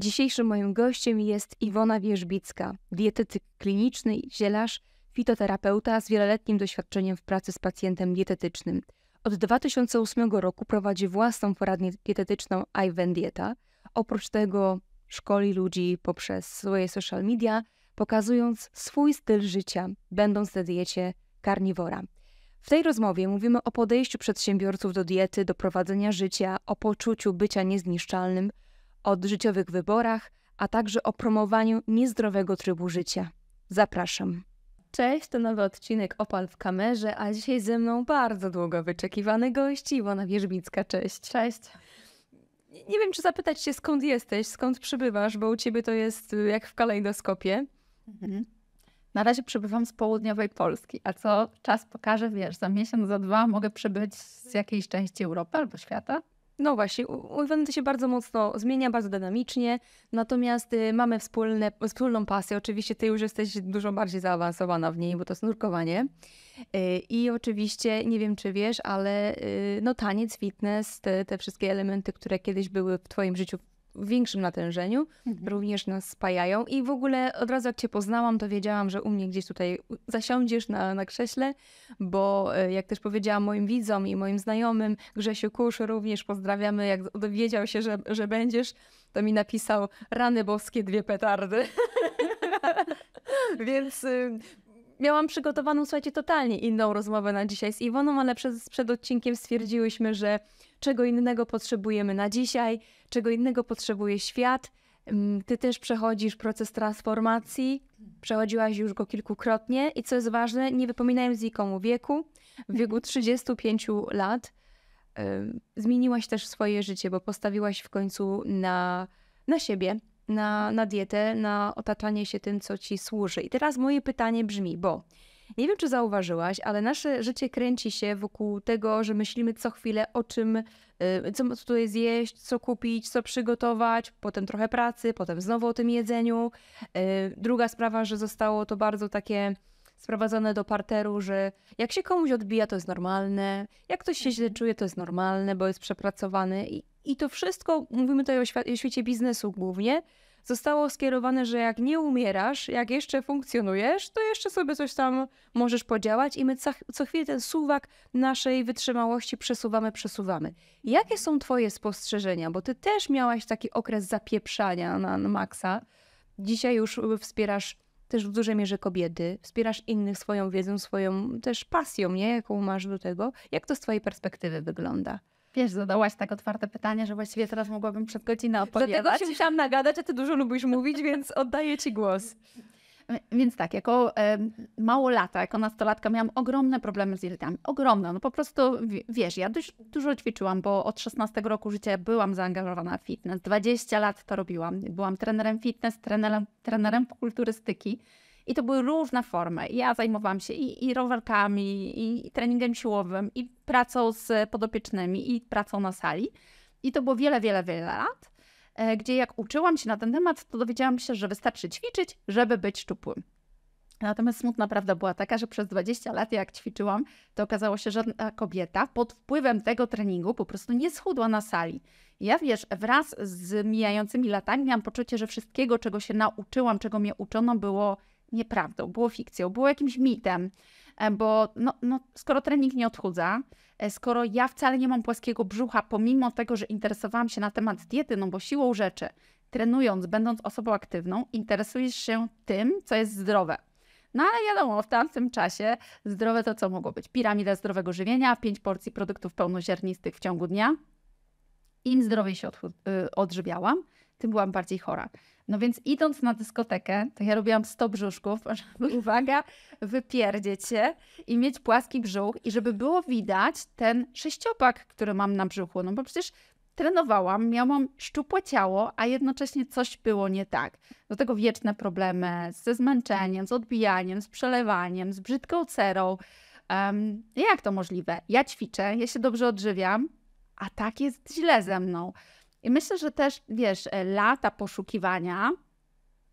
Dzisiejszym moim gościem jest Iwona Wierzbicka, dietetyk kliniczny, zielarz, fitoterapeuta z wieloletnim doświadczeniem w pracy z pacjentem dietetycznym. Od 2008 roku prowadzi własną poradnię dietetyczną Iven Dieta. Oprócz tego szkoli ludzi poprzez swoje social media, pokazując swój styl życia, będąc na diecie karniwora. W tej rozmowie mówimy o podejściu przedsiębiorców do diety, do prowadzenia życia, o poczuciu bycia niezniszczalnym – o życiowych wyborach, a także o promowaniu niezdrowego trybu życia. Zapraszam. Cześć, to nowy odcinek Opal w kamerze, a dzisiaj ze mną bardzo długo wyczekiwany gość Iwona Wierzbicka. Cześć. Cześć. Nie wiem, czy zapytać cię, skąd jesteś, skąd przybywasz, bo u ciebie to jest y, jak w kalejdoskopie. Mhm. Na razie przybywam z południowej Polski, a co czas pokaże, wiesz, za miesiąc, za dwa mogę przybyć z jakiejś części Europy albo świata. No właśnie, to się bardzo mocno zmienia, bardzo dynamicznie, natomiast y, mamy wspólne, wspólną pasję. Oczywiście ty już jesteś dużo bardziej zaawansowana w niej, bo to snurkowanie. Y, I oczywiście, nie wiem czy wiesz, ale y, no taniec, fitness, te, te wszystkie elementy, które kiedyś były w twoim życiu większym natężeniu, mhm. również nas spajają. I w ogóle od razu jak Cię poznałam, to wiedziałam, że u mnie gdzieś tutaj zasiądziesz na, na krześle, bo e, jak też powiedziałam moim widzom i moim znajomym, Grzesiu Kusz również pozdrawiamy, jak dowiedział się, że, że będziesz, to mi napisał rany boskie, dwie petardy. Więc y, miałam przygotowaną, słuchajcie, totalnie inną rozmowę na dzisiaj z Iwoną, ale przed, przed odcinkiem stwierdziłyśmy, że czego innego potrzebujemy na dzisiaj, czego innego potrzebuje świat. Mm, ty też przechodzisz proces transformacji, przechodziłaś już go kilkukrotnie i co jest ważne, nie wypominając nikomu wieku, w wieku 35 mhm. lat zmieniłaś też swoje życie, bo postawiłaś w końcu na, na siebie, na, na dietę, na otaczanie się tym, co ci służy. I teraz moje pytanie brzmi, bo nie wiem, czy zauważyłaś, ale nasze życie kręci się wokół tego, że myślimy co chwilę o czym, y, co tutaj zjeść, co kupić, co przygotować, potem trochę pracy, potem znowu o tym jedzeniu. Y, druga sprawa, że zostało to bardzo takie sprowadzone do parteru, że jak się komuś odbija, to jest normalne, jak ktoś się źle mhm. czuje, to jest normalne, bo jest przepracowany i i to wszystko, mówimy tutaj o, świ- o świecie biznesu głównie, zostało skierowane, że jak nie umierasz, jak jeszcze funkcjonujesz, to jeszcze sobie coś tam możesz podziałać i my co, co chwilę ten suwak naszej wytrzymałości przesuwamy, przesuwamy. Jakie są twoje spostrzeżenia? Bo ty też miałaś taki okres zapieprzania na, na maksa. Dzisiaj już y, wspierasz też w dużej mierze kobiety, wspierasz innych swoją wiedzą, swoją też pasją, nie? jaką masz do tego. Jak to z twojej perspektywy wygląda? Wiesz, zadałaś tak otwarte pytanie, że właściwie teraz mogłabym przez godzinę opowiadać. Dlatego się chciałam nagadać, a ty dużo lubisz mówić, więc oddaję ci głos. Więc tak, jako e, lata, jako nastolatka miałam ogromne problemy z jelitami. Ogromne, no po prostu, wiesz, ja dość dużo ćwiczyłam, bo od 16 roku życia byłam zaangażowana w fitness. 20 lat to robiłam. Byłam trenerem fitness, trenerem, trenerem kulturystyki. I to były różne formy. Ja zajmowałam się i, i rowerkami, i, treningiem siłowym, i pracą z podopiecznymi, i pracą na sali. I to było wiele, wiele, wiele lat, e, gdzie jak uczyłam się na ten temat, to dowiedziałam się, że wystarczy ćwiczyć, żeby być szczupłym. Natomiast smutna prawda była taka, że przez 20 lat, jak ćwiczyłam, to okazało się, że żadna kobieta pod wpływem tego treningu po prostu nie schudła na sali. Ja wiesz, wraz z mijającymi latami miałam poczucie, że wszystkiego, czego się nauczyłam, czego mnie uczono, było nieprawdą, było fikcją, było jakimś mitem, e, bo no, no, skoro trening nie odchudza, e, skoro ja wcale nie mam płaskiego brzucha, pomimo tego, że interesowałam się na temat diety, no bo siłą rzeczy, trenując, będąc osobą aktywną, interesujesz się tym, co jest zdrowe. No ale wiadomo, w tamtym czasie zdrowe to co mogło być? Piramida zdrowego żywienia, pięć porcji produktów pełnoziarnistych w ciągu dnia. Im zdrowiej się y, odżywiałam, tym byłam bardziej chora. No więc idąc na dyskotekę, to ja robiłam 100 brzuszków, żeby, uwaga, wypierdzieć się i mieć płaski brzuch i żeby było widać ten sześciopak, który mam na brzuchu. No bo przecież trenowałam, miałam szczupłe ciało, a jednocześnie coś było nie tak. Do tego wieczne problemy ze zmęczeniem, z odbijaniem, z przelewaniem, z brzydką cerą. Um, jak to możliwe? Ja ćwiczę, ja się dobrze odżywiam, a tak jest źle ze mną. I myślę, że też, wiesz, e, lata poszukiwania,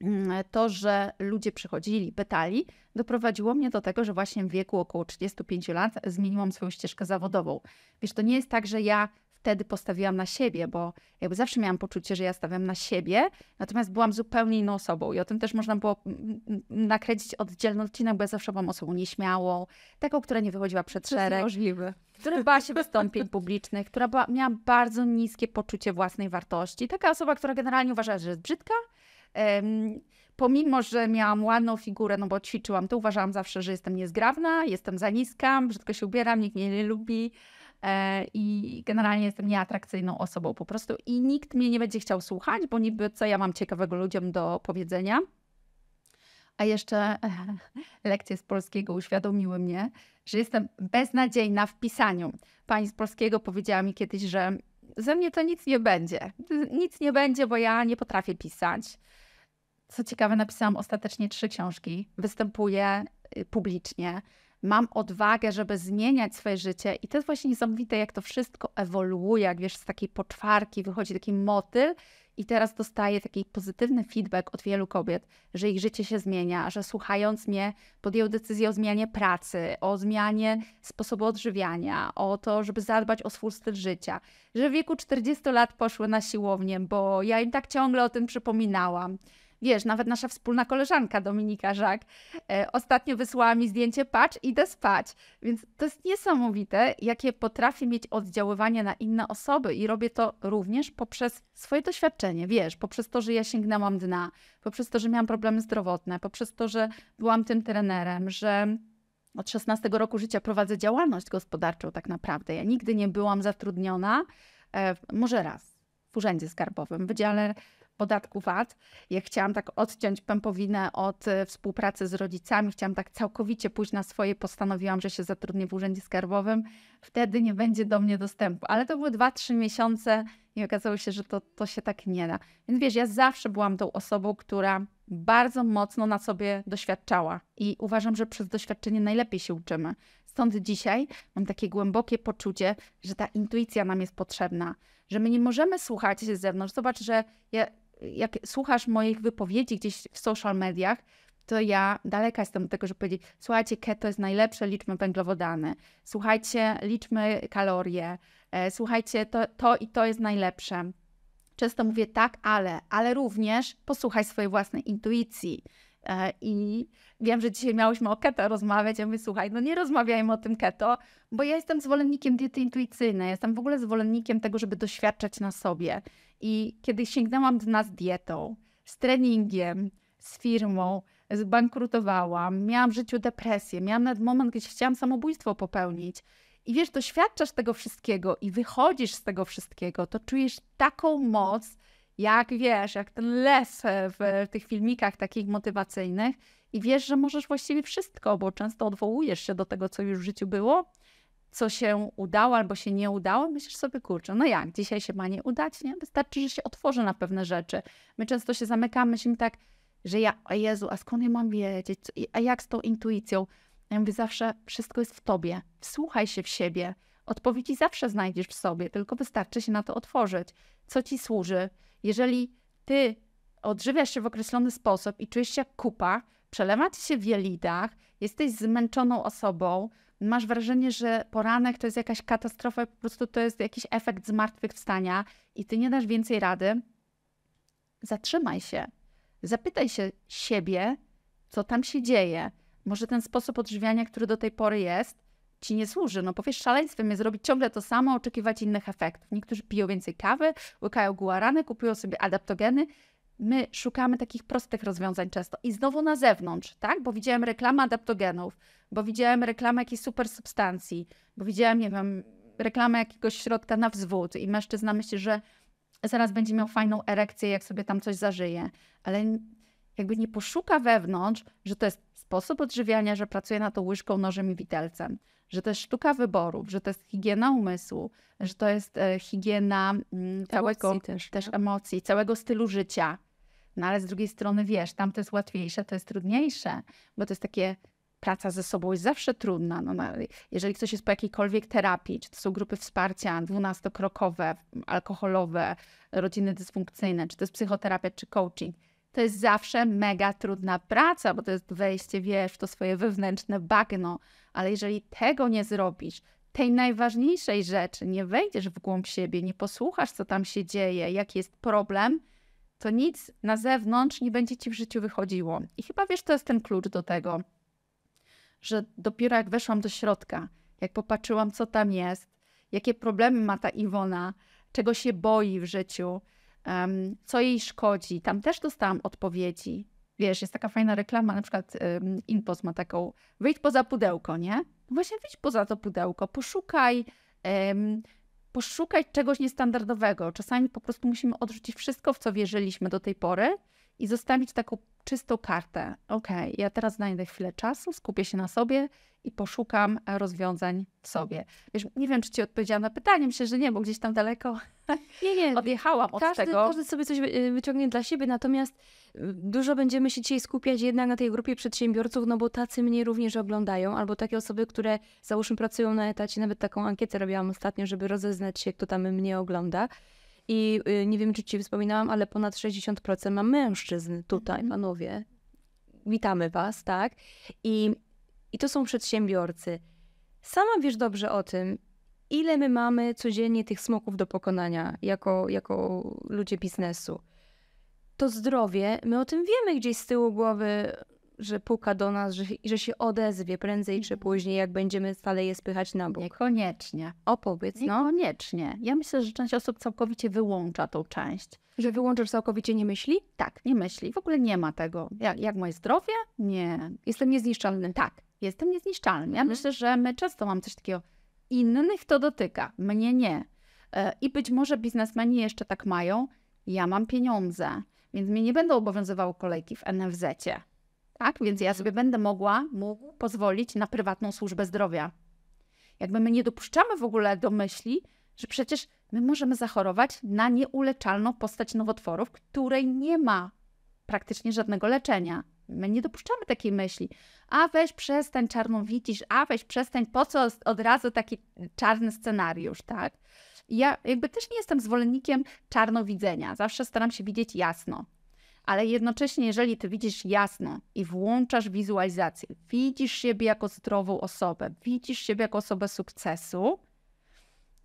mm, to, że ludzie przychodzili, pytali, doprowadziło mnie do tego, że właśnie w wieku około 35 lat zmieniłam swoją ścieżkę zawodową. Wiesz, to nie jest tak, że ja wtedy postawiłam na siebie, bo jakby zawsze miałam poczucie, że ja stawiam na siebie, natomiast byłam zupełnie inną osobą i o tym też można było nakręcić oddzielny odcinek, bo ja zawsze byłam osobą nieśmiałą, taką, która nie wychodziła przed szereg. To jest możliwe. Która bała się wystąpień publicznych, która była, miała bardzo niskie poczucie własnej wartości. Taka osoba, która generalnie uważała, że jest brzydka, um, pomimo, że miałam ładną figurę, no bo ćwiczyłam, to uważałam zawsze, że jestem niezgrabna, jestem za niska, brzydko się ubieram, nikt mnie nie lubi. E, i generalnie jestem nieatrakcyjną osobą po prostu i nikt mnie nie będzie chciał słuchać, bo niby co ja mam ciekawego ludziom do powiedzenia. A jeszcze lekcje z polskiego uświadomiły mnie, że jestem beznadziejna w pisaniu. Pani z polskiego powiedziała mi kiedyś, że ze mnie to nic nie będzie. Nic nie będzie, bo ja nie potrafię pisać. Co ciekawe, napisałam ostatecznie trzy książki. Występuję y, publicznie mam odwagę, żeby zmieniać swoje życie. I to jest właśnie niesamowite, jak to wszystko ewoluuje, jak wiesz, z takiej poczwarki wychodzi taki motyl. I teraz dostaję taki pozytywny feedback od wielu kobiet, że ich życie się zmienia, że słuchając mnie podjęły decyzję o zmianie pracy, o zmianie sposobu odżywiania, o to, żeby zadbać o swój styl życia, że w wieku 40 lat poszły na siłownię, bo ja im tak ciągle o tym przypominałam Wiesz, nawet nasza wspólna koleżanka Dominika Żak e, ostatnio wysłała mi zdjęcie, patrz, idę spać. Więc to jest niesamowite, jakie potrafię mieć oddziaływanie na inne osoby i robię to również poprzez swoje doświadczenie, wiesz, poprzez to, że ja sięgnęłam dna, poprzez to, że miałam problemy zdrowotne, poprzez to, że byłam tym trenerem, że od 16 roku życia prowadzę działalność gospodarczą tak naprawdę. Ja nigdy nie byłam zatrudniona, e, może raz w urzędzie skarbowym, w wydziale podatku VAT. Ja chciałam tak odciąć pępowinę od e, współpracy z rodzicami, chciałam tak całkowicie pójść na swoje, postanowiłam, że się zatrudnię w urzędzie skarbowym, wtedy nie będzie do mnie dostępu. Ale to były 2-3 miesiące i okazało się, że to, to się tak nie da. Więc wiesz, ja zawsze byłam tą osobą, która bardzo mocno na sobie doświadczała i uważam, że przez doświadczenie najlepiej się uczymy. Stąd dzisiaj mam takie głębokie poczucie, że ta intuicja nam jest potrzebna, że my nie możemy słuchać się z zewnątrz. Zobacz, że ja jak słuchasz moich wypowiedzi gdzieś w social mediach, to ja daleka jestem do tego, żeby powiedzieć, słuchajcie, keto jest najlepsze, liczmy węglowodany, słuchajcie, liczmy kalorie, e, słuchajcie, to, to i to jest najlepsze. Często mówię tak, ale, ale również posłuchaj swojej własnej intuicji. E, I wiem, że dzisiaj miałyśmy o keto rozmawiać, ja mówię, słuchaj, no nie rozmawiajmy o tym keto, bo ja jestem zwolennikiem diety intuicyjnej, jestem w ogóle zwolennikiem tego, żeby doświadczać na sobie. I kiedy sięgnęłam dna nas dietą, z treningiem, z firmą, zbankrutowałam, miałam w życiu depresję, miałam nawet moment, gdzie chciałam samobójstwo popełnić. I wiesz, doświadczasz tego wszystkiego i wychodzisz z tego wszystkiego, to czujesz taką moc, jak wiesz, jak ten les w, w tych filmikach takich motywacyjnych i wiesz, że możesz właściwie wszystko, bo często odwołujesz się do tego, co już w życiu było, co się udało albo się nie udało, myślisz sobie, kurczę, no jak, dzisiaj się ma nie udać, nie? Wystarczy, że się otworzy na pewne rzeczy. My często się zamykamy, myślimy tak, że ja, o Jezu, a skąd ja mam wiedzieć, a jak z tą intuicją? Ja mówię zawsze, wszystko jest w tobie, wsłuchaj się w siebie, Odpowiedzi zawsze znajdziesz w sobie, tylko wystarczy się na to otworzyć. Co ci służy? Jeżeli ty odżywiasz się w określony sposób i czujesz się jak kupa, przelewa ci się w jelitach, jesteś zmęczoną osobą, masz wrażenie, że poranek to jest jakaś katastrofa, po prostu to jest jakiś efekt zmartwychwstania i ty nie dasz więcej rady, zatrzymaj się. Zapytaj się siebie, co tam się dzieje. Może ten sposób odżywiania, który do tej pory jest, ci nie służy. No powiesz, szaleństwem jest robić ciągle to samo, oczekiwać innych efektów. Niektórzy piją więcej kawy, łykają guarany, kupują sobie adaptogeny. My szukamy takich prostych rozwiązań często i znowu na zewnątrz, tak? Bo widziałem reklamę adaptogenów, bo widziałem reklamę jakiejś super substancji, bo widziałem, nie wiem, reklamę jakiegoś środka na wzwód i mężczyzna myśli, że zaraz będzie miał fajną erekcję, jak sobie tam coś zażyje, ale jakby nie poszuka wewnątrz, że to jest sposób odżywiania, że pracuje na to łyżką, nożem i widelcem że to jest sztuka wyborów, że to jest higiena umysłu, że to jest e, higiena całego, mm, emocji też, tak? też emocji, całego stylu życia. No ale z drugiej strony wiesz, tam to jest łatwiejsze, to jest trudniejsze, bo to jest takie praca ze sobą jest zawsze trudna. No, no jeżeli ktoś jest po jakiejkolwiek terapii, czy to są grupy wsparcia dwunastokrokowe, alkoholowe, rodziny dysfunkcyjne, czy to jest psychoterapia, czy coaching, to jest zawsze mega trudna praca, bo to jest wejście, wiesz, w to swoje wewnętrzne bagno. Ale jeżeli tego nie zrobisz, tej najważniejszej rzeczy, nie wejdziesz w głąb siebie, nie posłuchasz, co tam się dzieje, jaki jest problem, to nic na zewnątrz nie będzie ci w życiu wychodziło. I chyba wiesz, to jest ten klucz do tego, że dopiero jak weszłam do środka, jak popatrzyłam, co tam jest, jakie problemy ma ta Iwona, czego się boi w życiu, um, co jej szkodzi. Tam też dostałam odpowiedzi. Wiesz, jest taka fajna reklama, na przykład um, ma taką, wyjdź poza pudełko, nie? No właśnie wyjdź poza to pudełko, poszukaj, um, poszukaj czegoś niestandardowego. Czasami po prostu musimy odrzucić wszystko, w co wierzyliśmy do tej pory, i zostawić taką czystą kartę. Ok, ja teraz znajdę chwilę czasu, skupię się na sobie i poszukam rozwiązań w sobie. Wiesz, nie wiem, czy ci odpowiedziałam na pytanie, myślę, że nie, bo gdzieś tam daleko nie, nie. odjechałam od każdy, tego. Każdy sobie coś y, wyciągnie dla siebie, natomiast y, dużo będziemy się dzisiaj skupiać jednak na tej grupie przedsiębiorców, no bo tacy mnie również oglądają, albo takie osoby, które załóżmy pracują na etacie, nawet taką ankietę robiłam ostatnio, żeby rozeznać się, kto tam mnie ogląda. I y, nie wiem, czy ci wspominałam, ale ponad 60% ma mężczyzn tutaj, mhm. panowie. Witamy was, tak? I, I to są przedsiębiorcy. Sama wiesz dobrze o tym, ile my mamy codziennie tych smoków do pokonania jako, jako ludzie biznesu. To zdrowie, my o tym wiemy gdzieś z tyłu głowy, że puka do nas, że, że się odezwie prędzej czy mhm. później, jak będziemy stale je spychać na bok. Niekoniecznie. Opowiedz, no. Niekoniecznie. Ja myślę, że część osób całkowicie wyłącza tą część. Że wyłączasz całkowicie nie myśli? Tak, nie myśli. W ogóle nie ma tego. Jak, jak moje zdrowie? Nie. Jestem niezniszczalny. Tak, jestem niezniszczalny. Ja mhm. myślę, że my często mam coś takiego, innych to dotyka, mnie nie. E, I być może biznesmeni jeszcze tak mają, ja mam pieniądze, więc mnie nie będą obowiązywały kolejki w NFZ-cie tak, więc ja sobie będę mogła, mógł pozwolić na prywatną służbę zdrowia. Jakby my nie dopuszczamy w ogóle do myśli, że przecież my możemy zachorować na nieuleczalną postać nowotworów, której nie ma praktycznie żadnego leczenia. My nie dopuszczamy takiej myśli. A weź przestań czarną widzisz, a weź przestań, po co od razu taki czarny scenariusz, tak? Ja jakby też nie jestem zwolennikiem czarnowidzenia. Zawsze staram się widzieć jasno ale jednocześnie, jeżeli ty widzisz jasno i włączasz wizualizację, widzisz siebie jako zdrową osobę, widzisz siebie jako osobę sukcesu,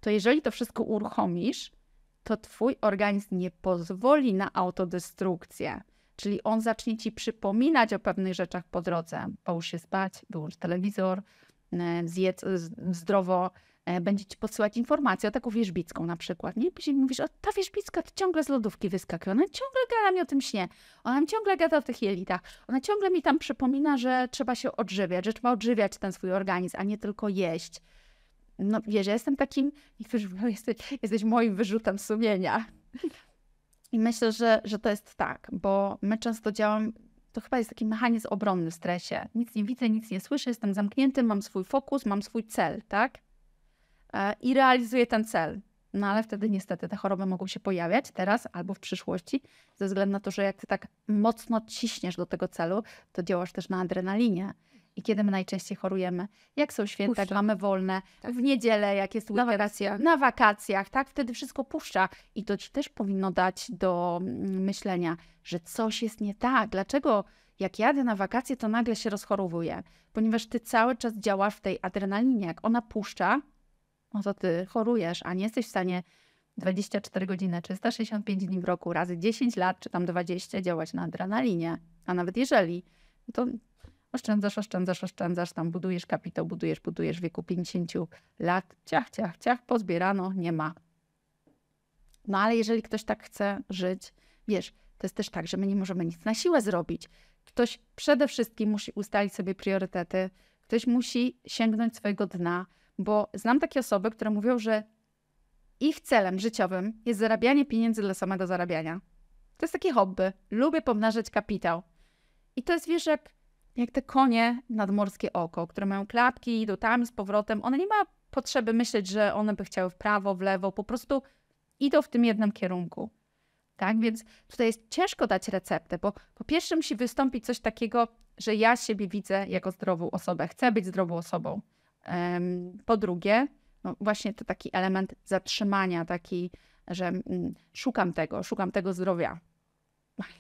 to jeżeli to wszystko uruchomisz, to twój organizm nie pozwoli na autodestrukcję. Czyli on zacznie ci przypominać o pewnych rzeczach po drodze. Połóż się spać, wyłącz telewizor, e, zjedz zdrowo, E, będzie ci podsyłać informacje o taką wierzbicką na przykład. Nie? Później mówisz, o ta wierzbicka to ciągle z lodówki wyskakuje, ona ciągle gada mi o tym śnie, ona mi ciągle gada o tych jelitach, ona ciągle mi tam przypomina, że trzeba się odżywiać, że trzeba odżywiać ten swój organizm, a nie tylko jeść. No wiesz, ja jestem takim, niektórzy mówią, jesteś, jesteś moim wyrzutem sumienia. I myślę, że, że to jest tak, bo my często działamy, to chyba jest taki mechanizm obronny w stresie. Nic nie widzę, nic nie słyszę, jestem zamknięty, mam swój fokus, mam swój cel, tak? E, i realizuje ten cel. No ale wtedy niestety te choroby mogą się pojawiać teraz albo w przyszłości, ze względu na to, że jak ty tak mocno ciśniesz do tego celu, to działasz też na adrenalinie. I kiedy my najczęściej chorujemy? Jak są święta, jak mamy wolne, tak. w niedzielę, jak jest weekend, na wakacjach. na wakacjach, tak? Wtedy wszystko puszcza. I to ci też powinno dać do mm, myślenia, że coś jest nie tak. Dlaczego jak jadę na wakacje, to nagle się rozchorowuję? Ponieważ ty cały czas działasz w tej adrenalinie. Jak ona puszcza, no to ty chorujesz, a nie jesteś w stanie 24 godziny, 365 dni w roku, razy 10 lat, czy tam 20 działać na adrenalinie. A nawet jeżeli, no to oszczędzasz, oszczędzasz, oszczędzasz, tam budujesz kapitał, budujesz, budujesz w wieku 50 lat, ciach, ciach, ciach, pozbierano, nie ma. No ale jeżeli ktoś tak chce żyć, wiesz, to jest też tak, że my nie możemy nic na siłę zrobić. Ktoś przede wszystkim musi ustalić sobie priorytety, ktoś musi sięgnąć swojego dna, bo znam takie osoby, które mówią, że ich celem życiowym jest zarabianie pieniędzy dla samego zarabiania. To jest takie hobby. Lubię pomnażać kapitał. I to jest, wiesz, jak, jak te konie nadmorskie oko, które mają klapki, idą tam z powrotem. One nie ma potrzeby myśleć, że one by chciały w prawo, w lewo. Po prostu idą w tym jednym kierunku. Tak więc tutaj jest ciężko dać receptę, bo po pierwsze musi wystąpić coś takiego, że ja siebie widzę jako zdrową osobę, chcę być zdrową osobą. Po drugie, no właśnie to taki element zatrzymania, taki, że mm, szukam tego, szukam tego zdrowia.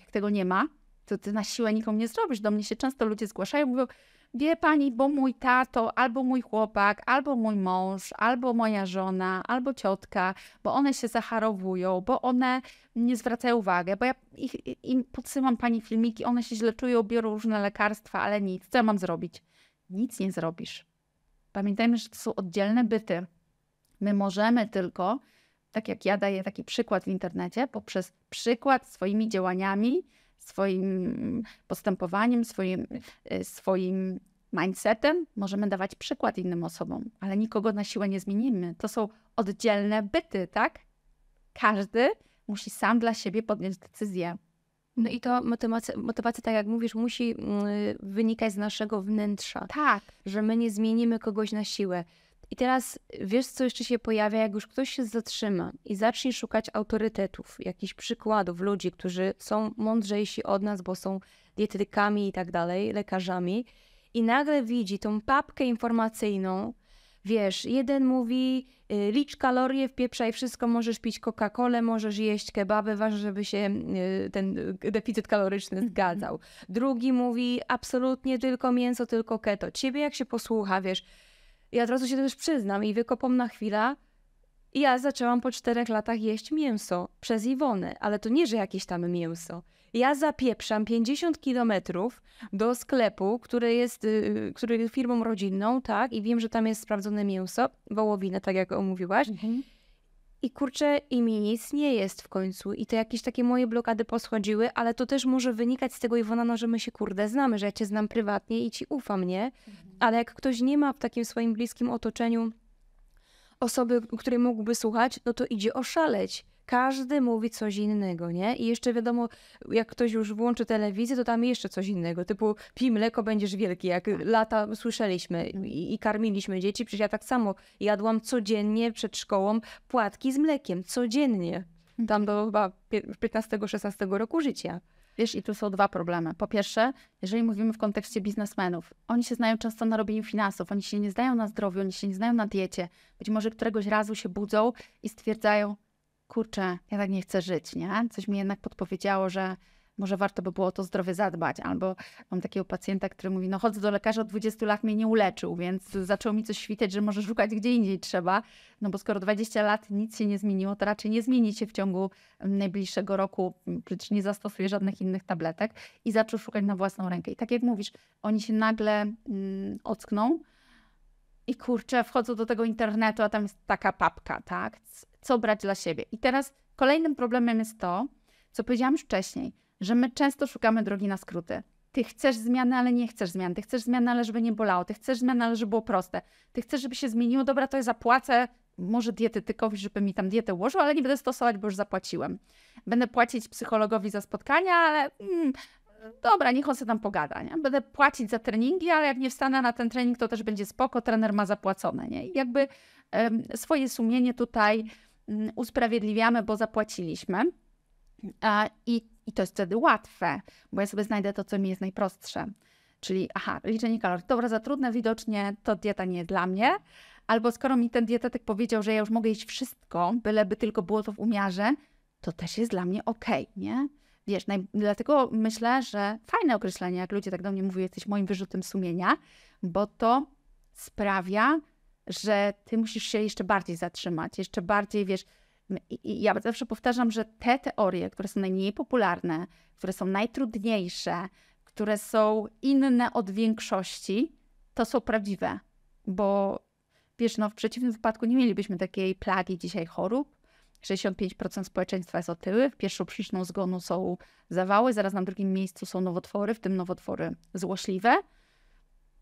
Jak tego nie ma, to ty na siłę nikomu nie zrobisz. Do mnie się często ludzie zgłaszają, mówią, wie pani, bo mój tato, albo mój chłopak, albo mój mąż, albo moja żona, albo ciotka, bo one się zacharowują, bo one nie zwracają uwagi, bo ja ich, im podsyłam pani filmiki, one się źle czują, biorą różne lekarstwa, ale nic, co ja mam zrobić? Nic nie zrobisz. Pamiętajmy, że to są oddzielne byty. My możemy tylko, tak jak ja daję taki przykład w internecie, poprzez przykład swoimi działaniami, swoim postępowaniem, swoim, y, swoim mindsetem, możemy dawać przykład innym osobom, ale nikogo na siłę nie zmienimy. To są oddzielne byty, tak? Każdy musi sam dla siebie podjąć decyzję. No i to motywacja, motywacja, tak jak mówisz, musi mm, wynikać z naszego wnętrza. Tak. Że my nie zmienimy kogoś na siłę. I teraz wiesz, co jeszcze się pojawia, jak już ktoś się zatrzyma i zacznie szukać autorytetów, jakichś przykładów, ludzi, którzy są mądrzejsi od nas, bo są dietetykami i tak dalej, lekarzami, i nagle widzi tą papkę informacyjną, Wiesz, jeden mówi y, licz kalorie, wpieprzaj wszystko, możesz pić Coca-Colę, możesz jeść kebaby, ważne, żeby się y, ten y, deficyt kaloryczny mhm. zgadzał. Drugi mówi absolutnie tylko mięso, tylko keto. Ciebie jak się posłucha, wiesz, ja od razu się też przyznam i na chwilę. ja zaczęłam po czterech latach jeść mięso przez Iwonę, ale to nie, że jakieś tam mięso ja zapieprzam 50 kilometrów do sklepu, który jest, y, y, który jest firmą rodzinną, tak, i wiem, że tam jest sprawdzone mięso, wołowina, tak jak omówiłaś. Mhm. I kurczę, i mi nic nie jest w końcu. I to jakieś takie moje blokady poschodziły, ale to też może wynikać z tego, Iwona, no, że my się kurde znamy, że ja cię znam prywatnie i ci ufam, nie? Mhm. Ale jak ktoś nie ma w takim swoim bliskim otoczeniu osoby, której mógłby słuchać, no to idzie oszaleć każdy mówi coś innego, nie? I jeszcze wiadomo, jak ktoś już włączy telewizję, to tam jeszcze coś innego, typu pij mleko, będziesz wielki, jak tak. lata słyszeliśmy no. i, i karmiliśmy dzieci, przecież ja tak samo jadłam codziennie przed szkołą płatki z mlekiem, codziennie, mhm. tam do chyba 15-16 roku życia. Wiesz, i tu są dwa problemy. Po pierwsze, jeżeli mówimy w kontekście biznesmenów, oni się znają często na robieniu finansów, oni się nie znają na zdrowiu, oni się nie znają na diecie. Być może któregoś razu się budzą i stwierdzają, kurczę, ja tak nie chcę żyć, nie? Coś mi jednak podpowiedziało, że może warto by było o to zdrowie zadbać. Albo mam takiego pacjenta, który mówi, no chodzę do lekarza od 20 lat, mnie nie uleczył, więc zaczęło mi coś świtać, że może szukać gdzie indziej trzeba. No bo skoro 20 lat nic się nie zmieniło, to raczej nie zmieni się w ciągu mm, najbliższego roku, przecież nie zastosuje żadnych innych tabletek i zaczął szukać na własną rękę. I tak jak mówisz, oni się nagle mm, ockną, i kurczę, wchodzą do tego internetu, a tam jest taka papka, tak? co brać dla siebie. I teraz kolejnym problemem jest to, co powiedziałam już wcześniej, że my często szukamy drogi na skróty. Ty chcesz zmiany, ale nie chcesz zmian. Ty chcesz zmiany, ale żeby nie bolało. Ty chcesz zmiany, ale żeby było proste. Ty chcesz, żeby się zmieniło. Dobra, to ja zapłacę może dietetykowi, żeby mi tam dietę ułożył, ale nie będę stosować, bo już zapłaciłem. Będę płacić psychologowi za spotkania, ale mm, dobra, niech on sobie tam pogada, nie? Będę płacić za treningi, ale jak nie wstanę na ten trening, to też będzie spoko, trener ma zapłacone, nie? I jakby um, swoje sumienie tutaj Mm, usprawiedliwiamy, bo zapłaciliśmy. I, I to jest wtedy łatwe, bo ja sobie znajdę to, co mi jest najprostsze. Czyli, aha, liczenie kalorii. Dobra, za trudne widocznie, to dieta nie jest dla mnie. Albo skoro mi ten dietetyk powiedział, że ja już mogę jeść wszystko, byleby tylko było to w umiarze, to też jest dla mnie okej, okay, nie? Wiesz, naj... dlatego myślę, że fajne określenie, jak ludzie tak do mnie mówią, jesteś moim wyrzutem sumienia, bo to sprawia, że ty musisz się jeszcze bardziej zatrzymać, jeszcze bardziej, wiesz, i ja zawsze powtarzam, że te teorie, które są najmniej popularne, które są najtrudniejsze, które są inne od większości, to są prawdziwe, bo wiesz, no w przeciwnym wypadku nie mielibyśmy takiej plagi dzisiaj chorób. 65% społeczeństwa jest W pierwszą przyczyną zgonu są zawały, zaraz na drugim miejscu są nowotwory, w tym nowotwory złośliwe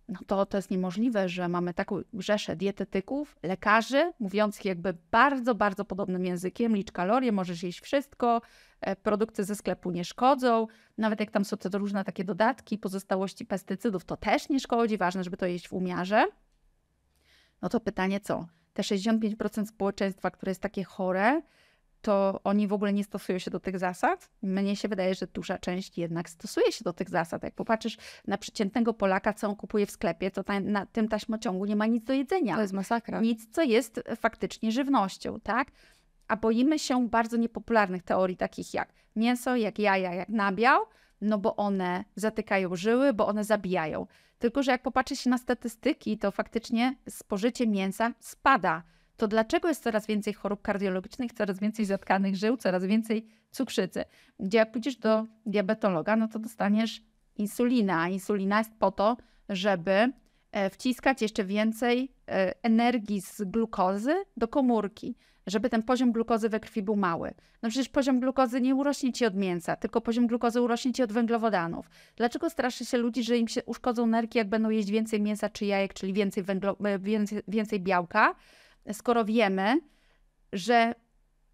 no to to jest niemożliwe, że mamy taką rzeszę dietetyków, lekarzy, mówiących jakby bardzo, bardzo podobnym językiem, licz kalorie, możesz jeść wszystko, e, produkty ze sklepu nie szkodzą, nawet jak tam są te różne takie dodatki, pozostałości pestycydów, to też nie szkodzi, ważne, żeby to jeść w umiarze. No to pytanie co? Te 65% społeczeństwa, które jest takie chore, to oni w ogóle nie stosują się do tych zasad. Mnie się wydaje, że duża część jednak stosuje się do tych zasad. Jak popatrzysz na przeciętnego Polaka, co on kupuje w sklepie, to na tym taśmociągu nie ma nic do jedzenia. To jest masakra. Nic, co jest faktycznie żywnością, tak? A boimy się bardzo niepopularnych teorii, takich jak mięso, jak jaja, jak nabiał, no bo one zatykają żyły, bo one zabijają. Tylko, że jak popatrzy się na statystyki, to faktycznie spożycie mięsa spada to dlaczego jest coraz więcej chorób kardiologicznych, coraz więcej zatkanych żył, coraz więcej cukrzycy? Gdzie jak pójdziesz do diabetologa, no to dostaniesz insulina. Insulina jest po to, żeby e, wciskać jeszcze więcej e, energii z glukozy do komórki, żeby ten poziom glukozy we krwi był mały. No przecież poziom glukozy nie urośnie ci od mięsa, tylko poziom glukozy urośnie ci od węglowodanów. Dlaczego straszy się ludzi, że im się uszkodzą nerki, jak będą jeść więcej mięsa czy jajek, czyli więcej, węglo- e, więcej, więcej białka? skoro wiemy, że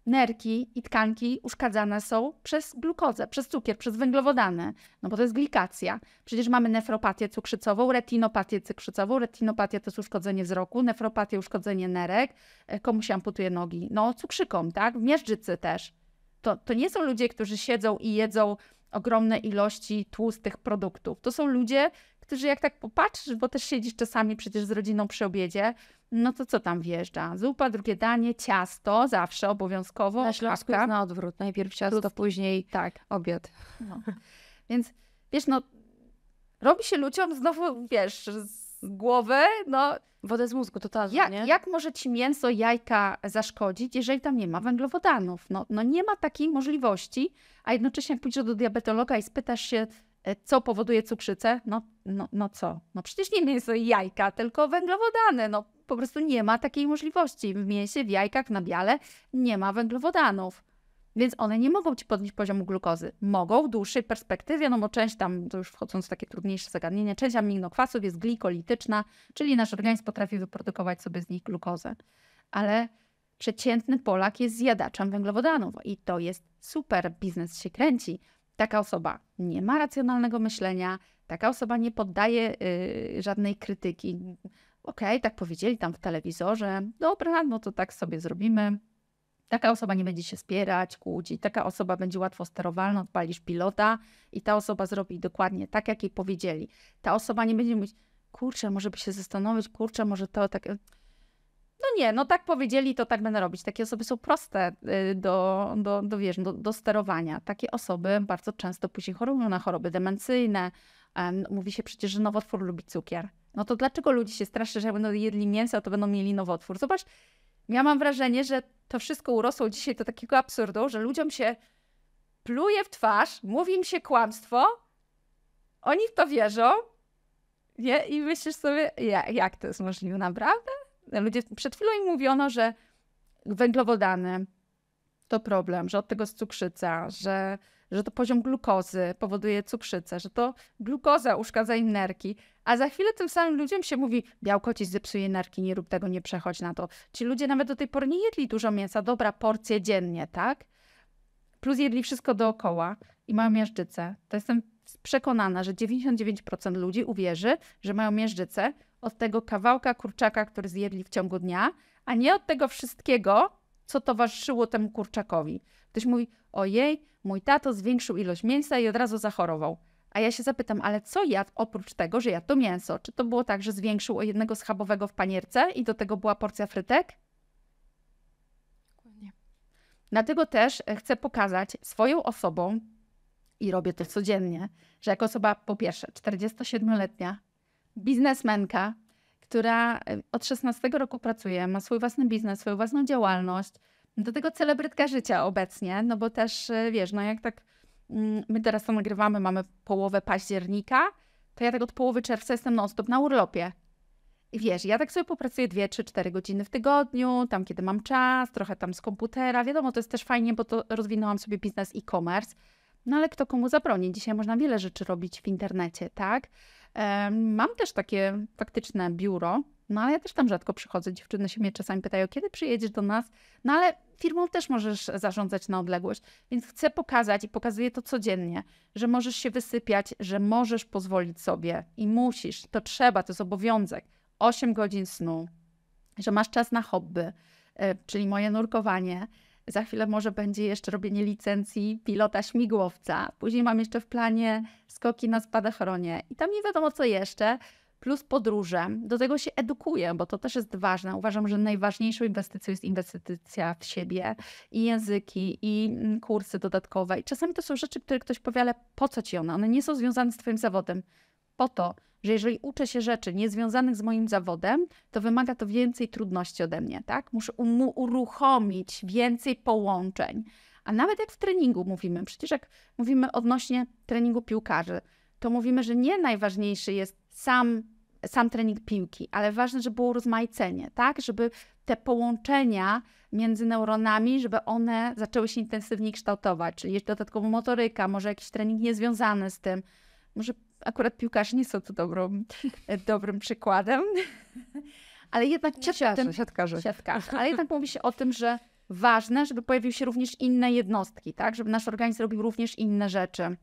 nerki i tkanki uszkadzane są przez glukozę, przez cukier, przez węglowodany, no bo to jest glikacja. Przecież mamy nefropatię cukrzycową, retinopatię cukrzycową, retinopatia to jest uszkodzenie wzroku, nefropatia uszkodzenie nerek, e, komu się amputuje nogi? No cukrzykom, tak? Miażdżycy też. To, to nie są ludzie, którzy siedzą i jedzą ogromne ilości tłustych produktów. To są ludzie, którzy jak tak popatrzysz, bo też siedzisz czasami przecież z rodziną przy obiedzie, no to co tam wjeżdża? Zupa, drugie danie, ciasto, zawsze obowiązkowo. Na Śląsku jest na odwrót, najpierw ciasto, później tak. obiad. No. Więc wiesz, no robi się ludziom znowu, wiesz, z głowy, no... Wodę z mózgu, To jak, Jak może ci mięso, jajka zaszkodzić, jeżeli tam nie ma węglowodanów? No, no nie ma takiej możliwości, a jednocześnie jak pójdziesz do diabetologa i spytasz się, E, co powoduje cukrzycę? No, no, no co? No przecież nie mięso i jajka, tylko węglowodany. No po prostu nie ma takiej możliwości. W mięsie, w jajkach, na biale nie ma węglowodanów. Więc one nie mogą ci podnieść poziomu glukozy. Mogą w dłuższej perspektywie, no bo część tam, to już wchodząc w takie trudniejsze zagadnienia, część aminokwasów jest glikolityczna, czyli nasz organizm potrafi wyprodukować sobie z nich glukozę. Ale przeciętny Polak jest zjadaczem węglowodanów i to jest super, biznes się kręci. Taka osoba nie ma racjonalnego myślenia, taka osoba nie poddaje y, żadnej krytyki. Okej, okay, tak powiedzieli tam w telewizorze, dobra, no to tak sobie zrobimy. Taka osoba nie będzie się spierać, kłócić, taka osoba będzie łatwo sterowalna, odpalisz pilota i ta osoba zrobi dokładnie tak, jak jej powiedzieli. Ta osoba nie będzie mówić, kurczę, może by się zastanowić, kurczę, może to tak no nie, no tak powiedzieli, to tak będę robić. Takie osoby są proste y, do, do, do, wiesz, do, do sterowania. Takie osoby bardzo często później chorują na choroby demencyjne. Mówi się przecież, że nowotwór lubi cukier. No to dlaczego ludzie się straszy, że jak będą jedli mięso, to będą mieli nowotwór? Zobacz, ja mam wrażenie, że to wszystko urosło dzisiaj do takiego absurdu, że ludziom się pluje w twarz, mówi im się kłamstwo, oni w to wierzą, nie? I myślisz sobie, jak, jak to jest możliwe, naprawdę? Ludzie, przed chwilą im mówiono, że węglowodany to problem, że od tego jest cukrzyca, że, że to poziom glukozy powoduje cukrzycę, że to glukoza uszkadza im nerki, a za chwilę tym samym ludziom się mówi, białko ci zepsuje nerki, nie rób tego, nie przechodź na to. Ci ludzie nawet do tej pory nie jedli dużo mięsa, dobra, porcje dziennie, tak? Plus jedli wszystko dookoła i mają miażdżycę. To jestem przekonana, że 99% ludzi uwierzy, że mają miażdżycę, od tego kawałka kurczaka, który zjedli w ciągu dnia, a nie od tego wszystkiego, co towarzyszyło temu kurczakowi. Ktoś mówi, ojej, mój tato zwiększył ilość mięsa i od razu zachorował. A ja się zapytam, ale co jadł oprócz tego, że jadł to mięso? Czy to było tak, że zwiększył o jednego schabowego w panierce i do tego była porcja frytek? Dokładnie. Dlatego też e, chcę pokazać swoją osobą, i robię to codziennie, że jako osoba po pierwsze 47-letnia biznesmenka, która e, od 16 roku pracuje, ma swój własny biznes, swoją własną działalność. Do tego celebrytka życia obecnie, no bo też e, wiesz, no jak tak mm, my teraz to nagrywamy, mamy połowę października, to ja tak od połowy czerwca jestem non-stop na urlopie. I wiesz, ja tak sobie popracuję 2-3-4 godziny w tygodniu, tam kiedy mam czas, trochę tam z komputera. Wiadomo, to jest też fajnie, bo to rozwinęłam sobie biznes e-commerce. No ale kto komu zabroni? Dzisiaj można wiele rzeczy robić w internecie, tak? Mam też takie faktyczne biuro, no ale ja też tam rzadko przychodzę. Dziewczyny się mnie czasami pytają, kiedy przyjedziesz do nas? No ale firmą też możesz zarządzać na odległość, więc chcę pokazać i pokazuję to codziennie, że możesz się wysypiać, że możesz pozwolić sobie i musisz, to trzeba, to jest obowiązek. 8 godzin snu, że masz czas na hobby, e, czyli moje nurkowanie, za chwilę może będzie jeszcze robienie licencji pilota śmigłowca. Później mam jeszcze w planie skoki na spadochronie i tam nie wiadomo co jeszcze, plus podróże. Do tego się edukuję, bo to też jest ważne. Uważam, że najważniejszą inwestycją jest inwestycja w siebie i języki, i mm, kursy dodatkowe. I czasami to są rzeczy, które ktoś powie, ale po co ci one? One nie są związane z Twoim zawodem po to, że jeżeli uczę się rzeczy niezwiązanych z moim zawodem, to wymaga to więcej trudności ode mnie, tak? Muszę um-, mu uruchomić więcej połączeń. A nawet jak w treningu mówimy, przecież jak mówimy odnośnie treningu piłkarzy, to mówimy, że nie najważniejszy jest sam, sam trening piłki, ale ważne, żeby było rozmaicenie, tak? Żeby te połączenia między neuronami, żeby one zaczęły się intensywniej kształtować, czyli jeszcze dodatkowo motoryka, może jakiś trening niezwiązany z tym, może akurat piłkarze nie są tu dobrą, dobrym przykładem. Ale jednak siatkarze, siatkarze. siatkarze. Ale jednak mówi się o tym, że ważne, żeby pojawiły się również inne jednostki, tak? Żeby nasz organizm robił również inne rzeczy.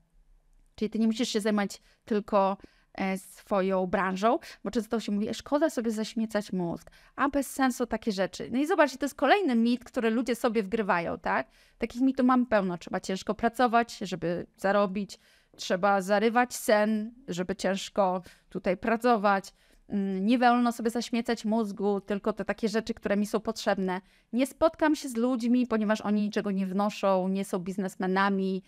Czyli ty nie musisz się zajmować tylko e, swoją branżą, bo często się mówi, e, szkoda sobie zaśmiecać mózg, a bez sensu takie rzeczy. No i zobaczcie, to jest kolejny mit, który ludzie sobie wgrywają, tak? Takich mitów mam pełno, trzeba ciężko pracować, żeby zarobić, trzeba zarywać sen, żeby ciężko tutaj pracować. Mm, nie wolno sobie zaśmiecać mózgu, tylko te takie rzeczy, które mi są potrzebne. Nie spotkam się z ludźmi, ponieważ oni niczego nie wnoszą, nie są biznesmenami,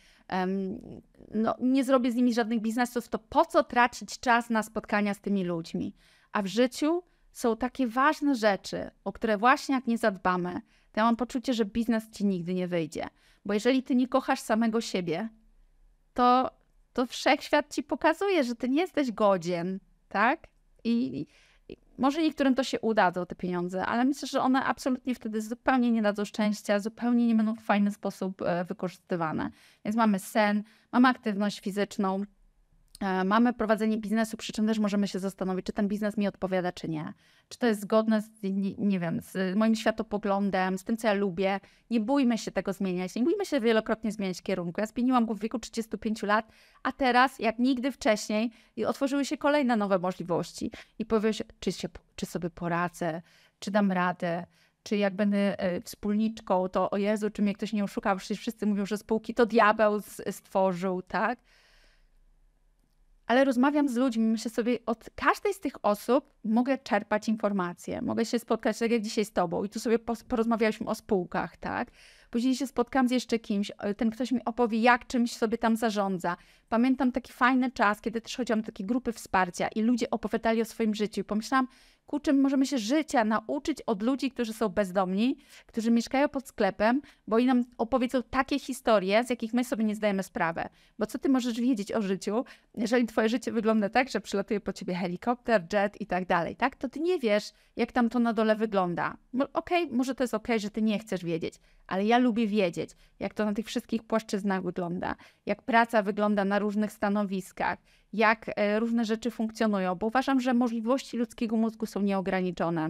no, nie zrobię z nimi żadnych biznesów. To po co tracić czas na spotkania z tymi ludźmi? A w życiu są takie ważne rzeczy, o które właśnie jak nie zadbamy, to ja mam poczucie, że biznes ci nigdy nie wyjdzie. Bo jeżeli ty nie kochasz samego siebie, to to wszechświat ci pokazuje, że ty nie jesteś godzien, tak? I, i może niektórym to się uda, te pieniądze, ale myślę, że one absolutnie wtedy zupełnie nie dadzą szczęścia, zupełnie nie będą w fajny sposób e, wykorzystywane. Więc mamy sen, mamy aktywność fizyczną, E, mamy prowadzenie biznesu, przy czym też możemy się zastanowić, czy ten biznes mi odpowiada, czy nie. Czy to jest zgodne z, nie, nie, wiem, z y, moim światopoglądem, z tym, co ja lubię. Nie bójmy się tego zmieniać, nie bójmy się wielokrotnie zmieniać kierunku. Ja zmieniłam go w wieku 35 lat, a teraz, jak nigdy wcześniej, otworzyły się kolejne nowe możliwości. I powiem się, czy, się, czy sobie poradzę, czy dam radę, czy jak będę e, wspólniczką, to o Jezu, czy mnie ktoś nie oszukał, wszyscy mówią, że spółki to diabeł stworzył, tak? ale rozmawiam z ludźmi, myślę sobie, od każdej z tych osób mogę czerpać informacje, mogę się spotkać, tak jak dzisiaj z Tobą i tu sobie porozmawialiśmy o spółkach, tak? Później się spotkam z jeszcze kimś, e, ten ktoś mi opowie, jak czymś sobie tam zarządza. Pamiętam taki fajny czas, kiedy też chodziłam do takiej grupy wsparcia i ludzie opowiadali o swoim życiu. I pomyślałam, czym możemy się życia nauczyć od ludzi, którzy są bezdomni, którzy mieszkają pod sklepem, bo oni nam opowiedzą takie historie, z jakich my sobie nie zdajemy sprawy. Bo co ty możesz wiedzieć o życiu, jeżeli twoje życie wygląda tak, że przylatuje po ciebie helikopter, jet i tak dalej, tak? To ty nie wiesz, jak tam to na dole wygląda. Okej, okay, może to jest okej, okay, że ty nie chcesz wiedzieć, ale ja lubię wiedzieć, jak to na tych wszystkich płaszczyznach wygląda, jak praca wygląda na różnych stanowiskach, jak e, różne rzeczy funkcjonują, bo uważam, że możliwości ludzkiego mózgu są nieograniczone,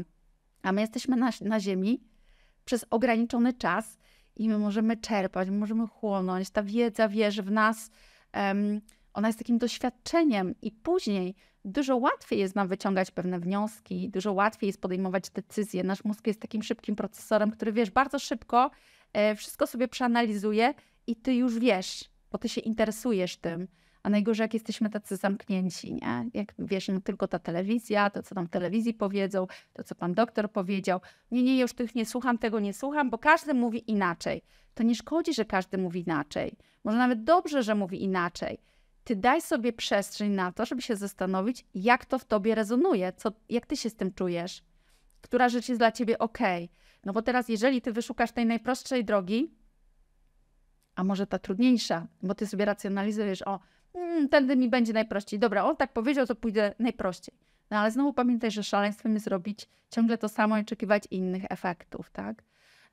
a my jesteśmy na, na Ziemi przez ograniczony czas i my możemy czerpać, my możemy chłonąć. Ta wiedza, wiesz, w nas, um, ona jest takim doświadczeniem i później dużo łatwiej jest nam wyciągać pewne wnioski, dużo łatwiej jest podejmować decyzje. Nasz mózg jest takim szybkim procesorem, który wiesz, bardzo szybko E, wszystko sobie przeanalizuję i ty już wiesz, bo ty się interesujesz tym. A najgorzej, jak jesteśmy tacy zamknięci, nie? Jak wiesz, no, tylko ta telewizja, to co tam w telewizji powiedzą, to co pan doktor powiedział. Nie, nie, już tych nie słucham, tego nie słucham, bo każdy mówi inaczej. To nie szkodzi, że każdy mówi inaczej. Może nawet dobrze, że mówi inaczej. Ty daj sobie przestrzeń na to, żeby się zastanowić, jak to w tobie rezonuje, co, jak ty się z tym czujesz, która rzecz jest dla ciebie okej. Okay no bo teraz, jeżeli ty wyszukasz tej najprostszej drogi, a może ta trudniejsza, bo ty sobie racjonalizujesz, o, mm, tędy mi będzie najprościej. Dobra, on tak powiedział, to pójdę najprościej. No ale znowu pamiętaj, że szaleństwem jest robić ciągle to samo i oczekiwać innych efektów, tak?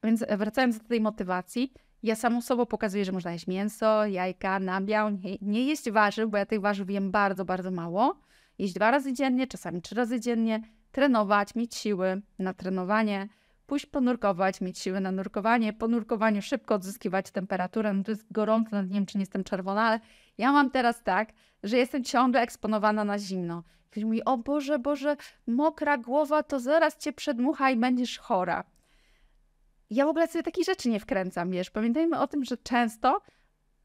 Więc e, wracając do tej motywacji, ja samo sobą pokazuję, że można jeść mięso, jajka, nabiał, nie, nie jeść warzyw, bo ja tych warzyw wiem bardzo, bardzo mało. Jeść dwa razy dziennie, czasami trzy razy dziennie, trenować, mieć siły na trenowanie, pójść ponurkować, mieć siłę na nurkowanie, po nurkowaniu szybko odzyskiwać temperaturę, no to jest gorąco, nad wiem czy nie jestem czerwona, ale ja mam teraz tak, że jestem ciągle eksponowana na zimno. Ktoś mówi, o Boże, Boże, mokra głowa, to zaraz cię przedmucha i będziesz chora. Ja w ogóle sobie takich rzeczy nie wkręcam, wiesz. Pamiętajmy o tym, że często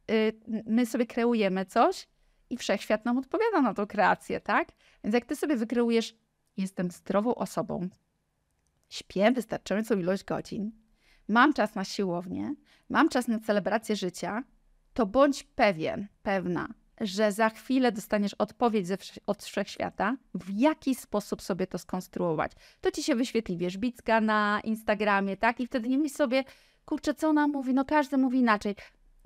yy, my sobie kreujemy coś i wszechświat nam odpowiada na tą kreację, tak? Więc jak ty sobie wykreujesz, jestem zdrową osobą, Śpię wystarczającą ilość godzin, mam czas na siłownię, mam czas na celebrację życia, to bądź pewien, pewna, że za chwilę dostaniesz odpowiedź ze, od wszechświata, w jaki sposób sobie to skonstruować. To ci się wyświetli wierzbicka na Instagramie, tak? I wtedy nie myśl sobie, kurczę, co ona mówi? No każdy mówi inaczej.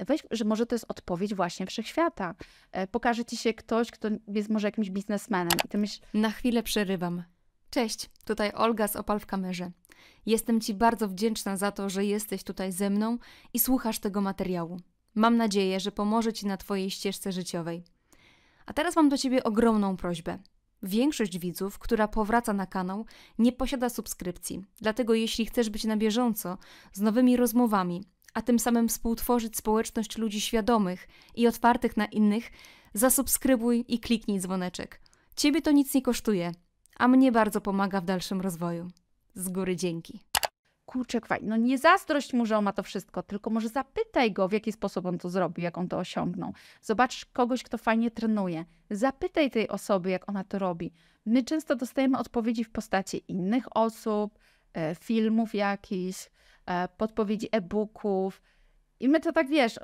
Weź, że może to jest odpowiedź właśnie wszechświata. E, pokaże ci się ktoś, kto jest może jakimś biznesmenem. I ty myśl... Na chwilę przerywam. Cześć, tutaj Olga z Opal w kamerze. Jestem Ci bardzo wdzięczna za to, że jesteś tutaj ze mną i słuchasz tego materiału. Mam nadzieję, że pomoże Ci na Twojej ścieżce życiowej. A teraz mam do Ciebie ogromną prośbę. Większość widzów, która powraca na kanał, nie posiada subskrypcji, dlatego jeśli chcesz być na bieżąco z nowymi rozmowami, a tym samym współtworzyć społeczność ludzi świadomych i otwartych na innych, zasubskrybuj i kliknij dzwoneczek. Ciebie to nic nie kosztuje a mnie bardzo pomaga w dalszym rozwoju. Z góry dzięki. Kurczę, kwaj, no nie zazdrość mu, że on ma to wszystko, tylko może zapytaj go, w jaki sposób on to zrobił, jak on to osiągnął. Zobacz kogoś, kto fajnie trenuje. Zapytaj tej osoby, jak ona to robi. My często dostajemy odpowiedzi w postaci innych osób, e, filmów jakichś, e, podpowiedzi e-booków. I my to tak wiesz,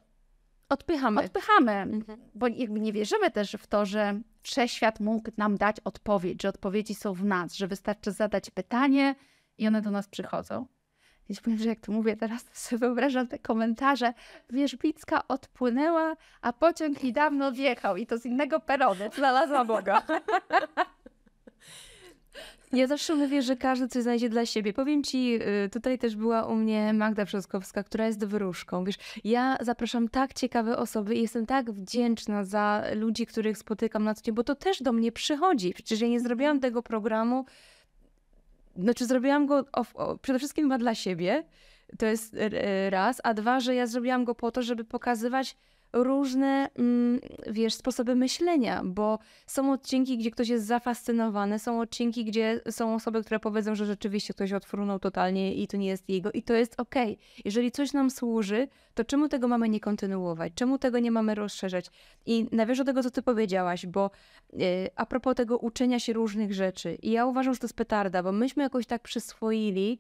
Odpychamy. Odpychamy, mhm. bo jakby nie wierzymy też w to, że wszechświat mógł nam dać odpowiedź, że odpowiedzi są w nas, że wystarczy zadać pytanie i one do nas przychodzą. Więc powiem, że jak to mówię teraz, to sobie wyobrażam te komentarze. Wierzbicka odpłynęła, a pociąg niedawno wjechał i to z innego peronu. Znalazła Boga. Ja zawsze mówię, że każdy coś znajdzie dla siebie. Powiem ci, y, tutaj też była u mnie Magda Przodkowska, która jest wróżką. Wiesz, ja zapraszam tak ciekawe osoby i jestem tak wdzięczna za ludzi, których spotykam na co dzień, bo to też do mnie przychodzi. Przecież ja nie zrobiłam tego programu, znaczy zrobiłam go przede wszystkim chyba dla siebie, to jest y, y, raz, a dwa, że ja zrobiłam go po to, żeby pokazywać różne, mm, wiesz, sposoby myślenia, bo są odcinki, gdzie ktoś jest zafascynowany, są odcinki, gdzie są osoby, które powiedzą, że rzeczywiście ktoś odfrunął totalnie i to nie jest jego i to jest okej. Okay. Jeżeli coś nam służy, to czemu tego mamy nie kontynuować? Czemu tego nie mamy rozszerzać? I nawiążę do tego, co ty powiedziałaś, bo y, a propos tego uczenia się różnych rzeczy. I ja uważam, że to jest petarda, bo myśmy jakoś tak przyswoili,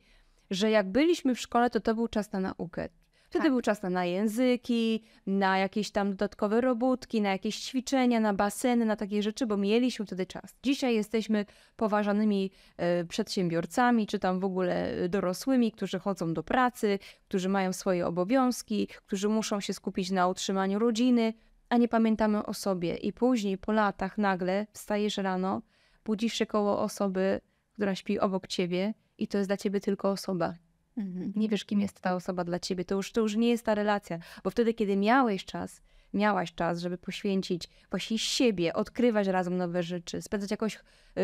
że jak byliśmy w szkole, to to był czas na naukę. Wtedy tak. był czas na, na języki, na jakieś tam dodatkowe robótki, na jakieś ćwiczenia, na baseny, na takie rzeczy, bo mieliśmy wtedy czas. Dzisiaj jesteśmy poważanymi e, przedsiębiorcami, czy tam w ogóle e, dorosłymi, którzy chodzą do pracy, którzy mają swoje obowiązki, którzy muszą się skupić na utrzymaniu rodziny, a nie pamiętamy o sobie. I później, po latach, nagle wstajesz rano, budzisz się koło osoby, która śpi obok ciebie, i to jest dla ciebie tylko osoba. Mhm. Nie wiesz, kim jest ta osoba dla ciebie. To już, to już nie jest ta relacja, bo wtedy, kiedy miałeś czas, miałaś czas, żeby poświęcić właśnie siebie, odkrywać razem nowe rzeczy, spędzać jakoś, yy,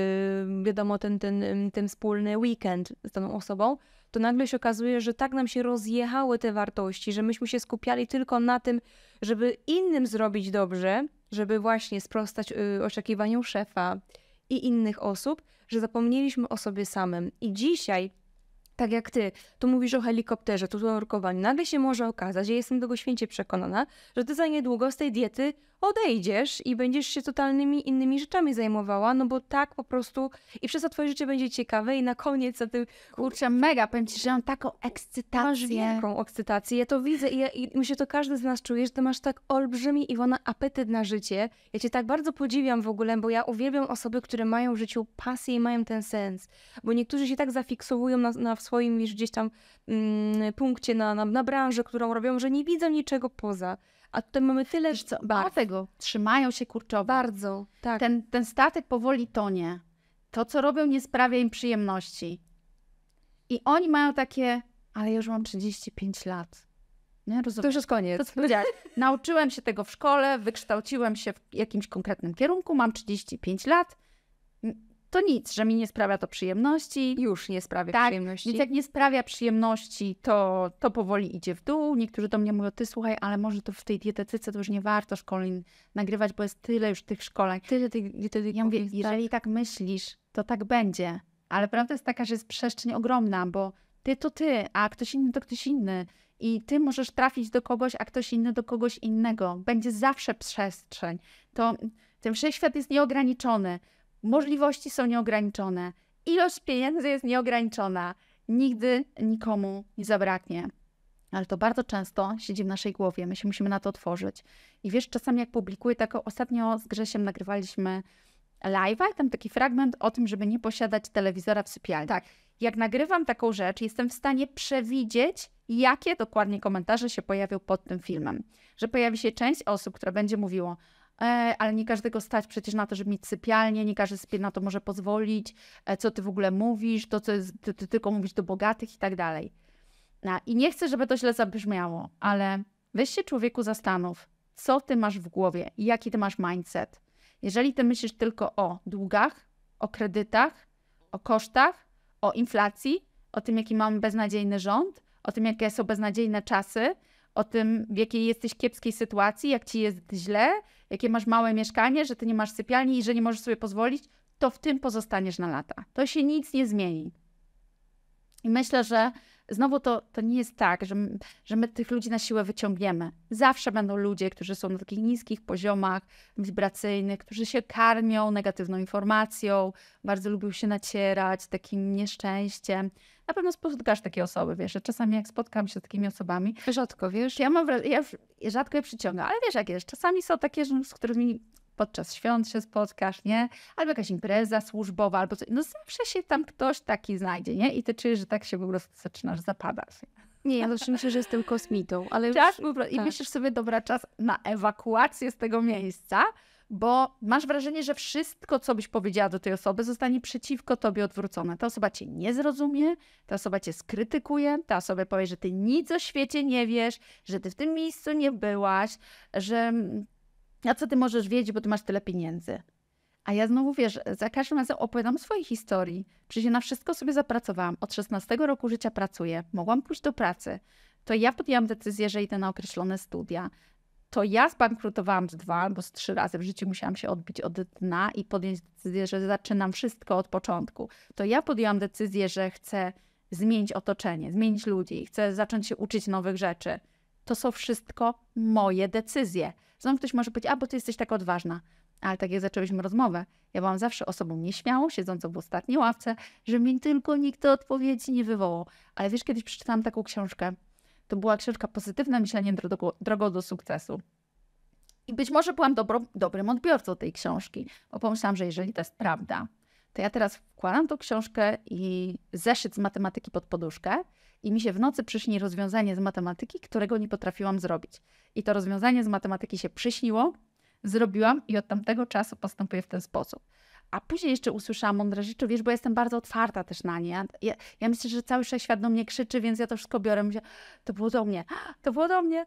wiadomo, ten, ten, yy, ten wspólny weekend z tą osobą, to nagle się okazuje, że tak nam się rozjechały te wartości, że myśmy się skupiali tylko na tym, żeby innym zrobić dobrze, żeby właśnie sprostać yy, oczekiwaniom szefa i innych osób, że zapomnieliśmy o sobie samym. I dzisiaj tak jak ty, tu mówisz o helikopterze, tu o nagle się może okazać, ja jestem tego święcie przekonana, że ty za niedługo z tej diety odejdziesz i będziesz się totalnymi innymi rzeczami zajmowała, no bo tak po prostu i przez to twoje życie będzie ciekawe i na koniec za tym... Kurczę, mega, powiem ci, że mam taką ekscytację. Masz wielką ekscytację, ja to widzę i, ja, i myślę, to każdy z nas czuje, że ty masz tak olbrzymi, Iwona, apetyt na życie. Ja cię tak bardzo podziwiam w ogóle, bo ja uwielbiam osoby, które mają w życiu pasję i mają ten sens, bo niektórzy się tak zafiksowują na, na swoim już gdzieś tam mm, punkcie na, na, na branżę, którą robią, że nie widzą niczego poza. A tutaj mamy tyle Wiesz co, tego trzymają się kurczowo. Bardzo, tak. Ten, ten statek powoli tonie. To, co robią, nie sprawia im przyjemności. I oni mają takie, ale już mam 35 lat. Nie, rozumiem. To już jest koniec. To, Nauczyłem się tego w szkole, wykształciłem się w jakimś konkretnym kierunku, mam 35 lat, to nic, że mi nie sprawia to przyjemności. Już nie sprawia tak, przyjemności. Więc jak nie sprawia przyjemności, to, to powoli idzie w dół. Niektórzy do mnie mówią, ty słuchaj, ale może to w tej dietetyce to już nie warto szkoleń nagrywać, bo jest tyle już tych szkoleń. Tyle tych dietetyków. Ja mówię, tak? jeżeli tak myślisz, to tak będzie. Ale prawda jest taka, że jest przestrzeń ogromna, bo ty to ty, a ktoś inny to ktoś inny. I ty możesz trafić do kogoś, a ktoś inny do kogoś innego. Będzie zawsze przestrzeń. To ten wszechświat jest nieograniczony. Możliwości są nieograniczone. Ilość pieniędzy jest nieograniczona. Nigdy nikomu nie zabraknie. Ale to bardzo często siedzi w naszej głowie. My się musimy na to otworzyć. I wiesz, czasami jak publikuję, tak ostatnio z Grzesiem nagrywaliśmy live'a i tam taki fragment o tym, żeby nie posiadać telewizora w sypialni. Tak. Jak nagrywam taką rzecz, jestem w stanie przewidzieć, jakie dokładnie komentarze się pojawią pod tym filmem. Że pojawi się część osób, która będzie mówiła. E, ale nie każdego stać przecież na to, żeby mieć sypialnię, nie każdy sobie na to może pozwolić, e, co ty w ogóle mówisz, to co jest, ty, ty tylko mówisz do bogatych i tak dalej. No, I nie chcę, żeby to źle zabrzmiało, ale weź się człowieku zastanów, co ty masz w głowie i jaki ty masz mindset. Jeżeli ty myślisz tylko o długach, o kredytach, o kosztach, o inflacji, o tym, jaki mamy beznadziejny rząd, o tym, jakie są beznadziejne czasy, o tym, w jakiej jesteś kiepskiej sytuacji, jak ci jest źle, jakie masz małe mieszkanie, że ty nie masz sypialni i że nie możesz sobie pozwolić, to w tym pozostaniesz na lata. To się nic nie zmieni. I myślę, że znowu to, to nie jest tak, że, że my tych ludzi na siłę wyciągniemy. Zawsze będą ludzie, którzy są na takich niskich poziomach wibracyjnych, którzy się karmią negatywną informacją, bardzo lubią się nacierać takim nieszczęściem. Na pewno spotkasz takie osoby, wiesz, czasami jak spotkam się z takimi osobami. Rzadko, wiesz? Ja mam ja rzadko je przyciągam, ale wiesz jak jest, czasami są takie, z którymi podczas świąt się spotkasz, nie? Albo jakaś impreza służbowa, albo coś. No zawsze się tam ktoś taki znajdzie, nie? I ty czujesz, że tak się po prostu zaczynasz zapadać. Nie, ja zawsze myślę, że jestem kosmitą, ale czas już... Tak. I tak. myślisz sobie, dobra, czas na ewakuację z tego miejsca, bo masz wrażenie, że wszystko, co byś powiedziała do tej osoby, zostanie przeciwko tobie odwrócone. Ta osoba cię nie zrozumie, ta osoba cię skrytykuje, ta osoba powie, że ty nic o świecie nie wiesz, że ty w tym miejscu nie byłaś, że mm, a co ty możesz wiedzieć, bo ty masz tyle pieniędzy. A ja znowu wiesz, za każdym razem opowiadam swojej historii, przecież na wszystko sobie zapracowałam. Od 16 roku życia pracuję, mogłam pójść do pracy. To ja podjęłam decyzję, że idę na określone studia. To ja zbankrutowałam z dwa albo z trzy razy w życiu, musiałam się odbić od dna i podjąć decyzję, że zaczynam wszystko od początku. To ja podjęłam decyzję, że chcę zmienić otoczenie, zmienić ludzi, chcę zacząć się uczyć nowych rzeczy. To są wszystko moje decyzje. Znowu ktoś może powiedzieć, a bo ty jesteś tak odważna. Ale tak jak zaczęłyśmy rozmowę, ja byłam zawsze osobą nieśmiałą, siedzącą w ostatniej ławce, że mi tylko nikt odpowiedzi nie wywołał. Ale wiesz, kiedyś przeczytałam taką książkę. To była książka Pozytywne myślenie drogą, drogą do sukcesu. I być może byłam dobro, dobrym odbiorcą tej książki, bo pomyślałam, że jeżeli to jest prawda, to ja teraz wkładam tą książkę i zeszyt z matematyki pod poduszkę i mi się w nocy przyśni rozwiązanie z matematyki, którego nie potrafiłam zrobić. I to rozwiązanie z matematyki się przyśniło, zrobiłam i od tamtego czasu postępuję w ten sposób. A później jeszcze usłyszałam mądre rzeczy, wiesz, bo jestem bardzo otwarta też na nie. Ja, ja, myślę, że cały świat do mnie krzyczy, więc ja to wszystko biorę. Myślę, to było do mnie, to było do mnie.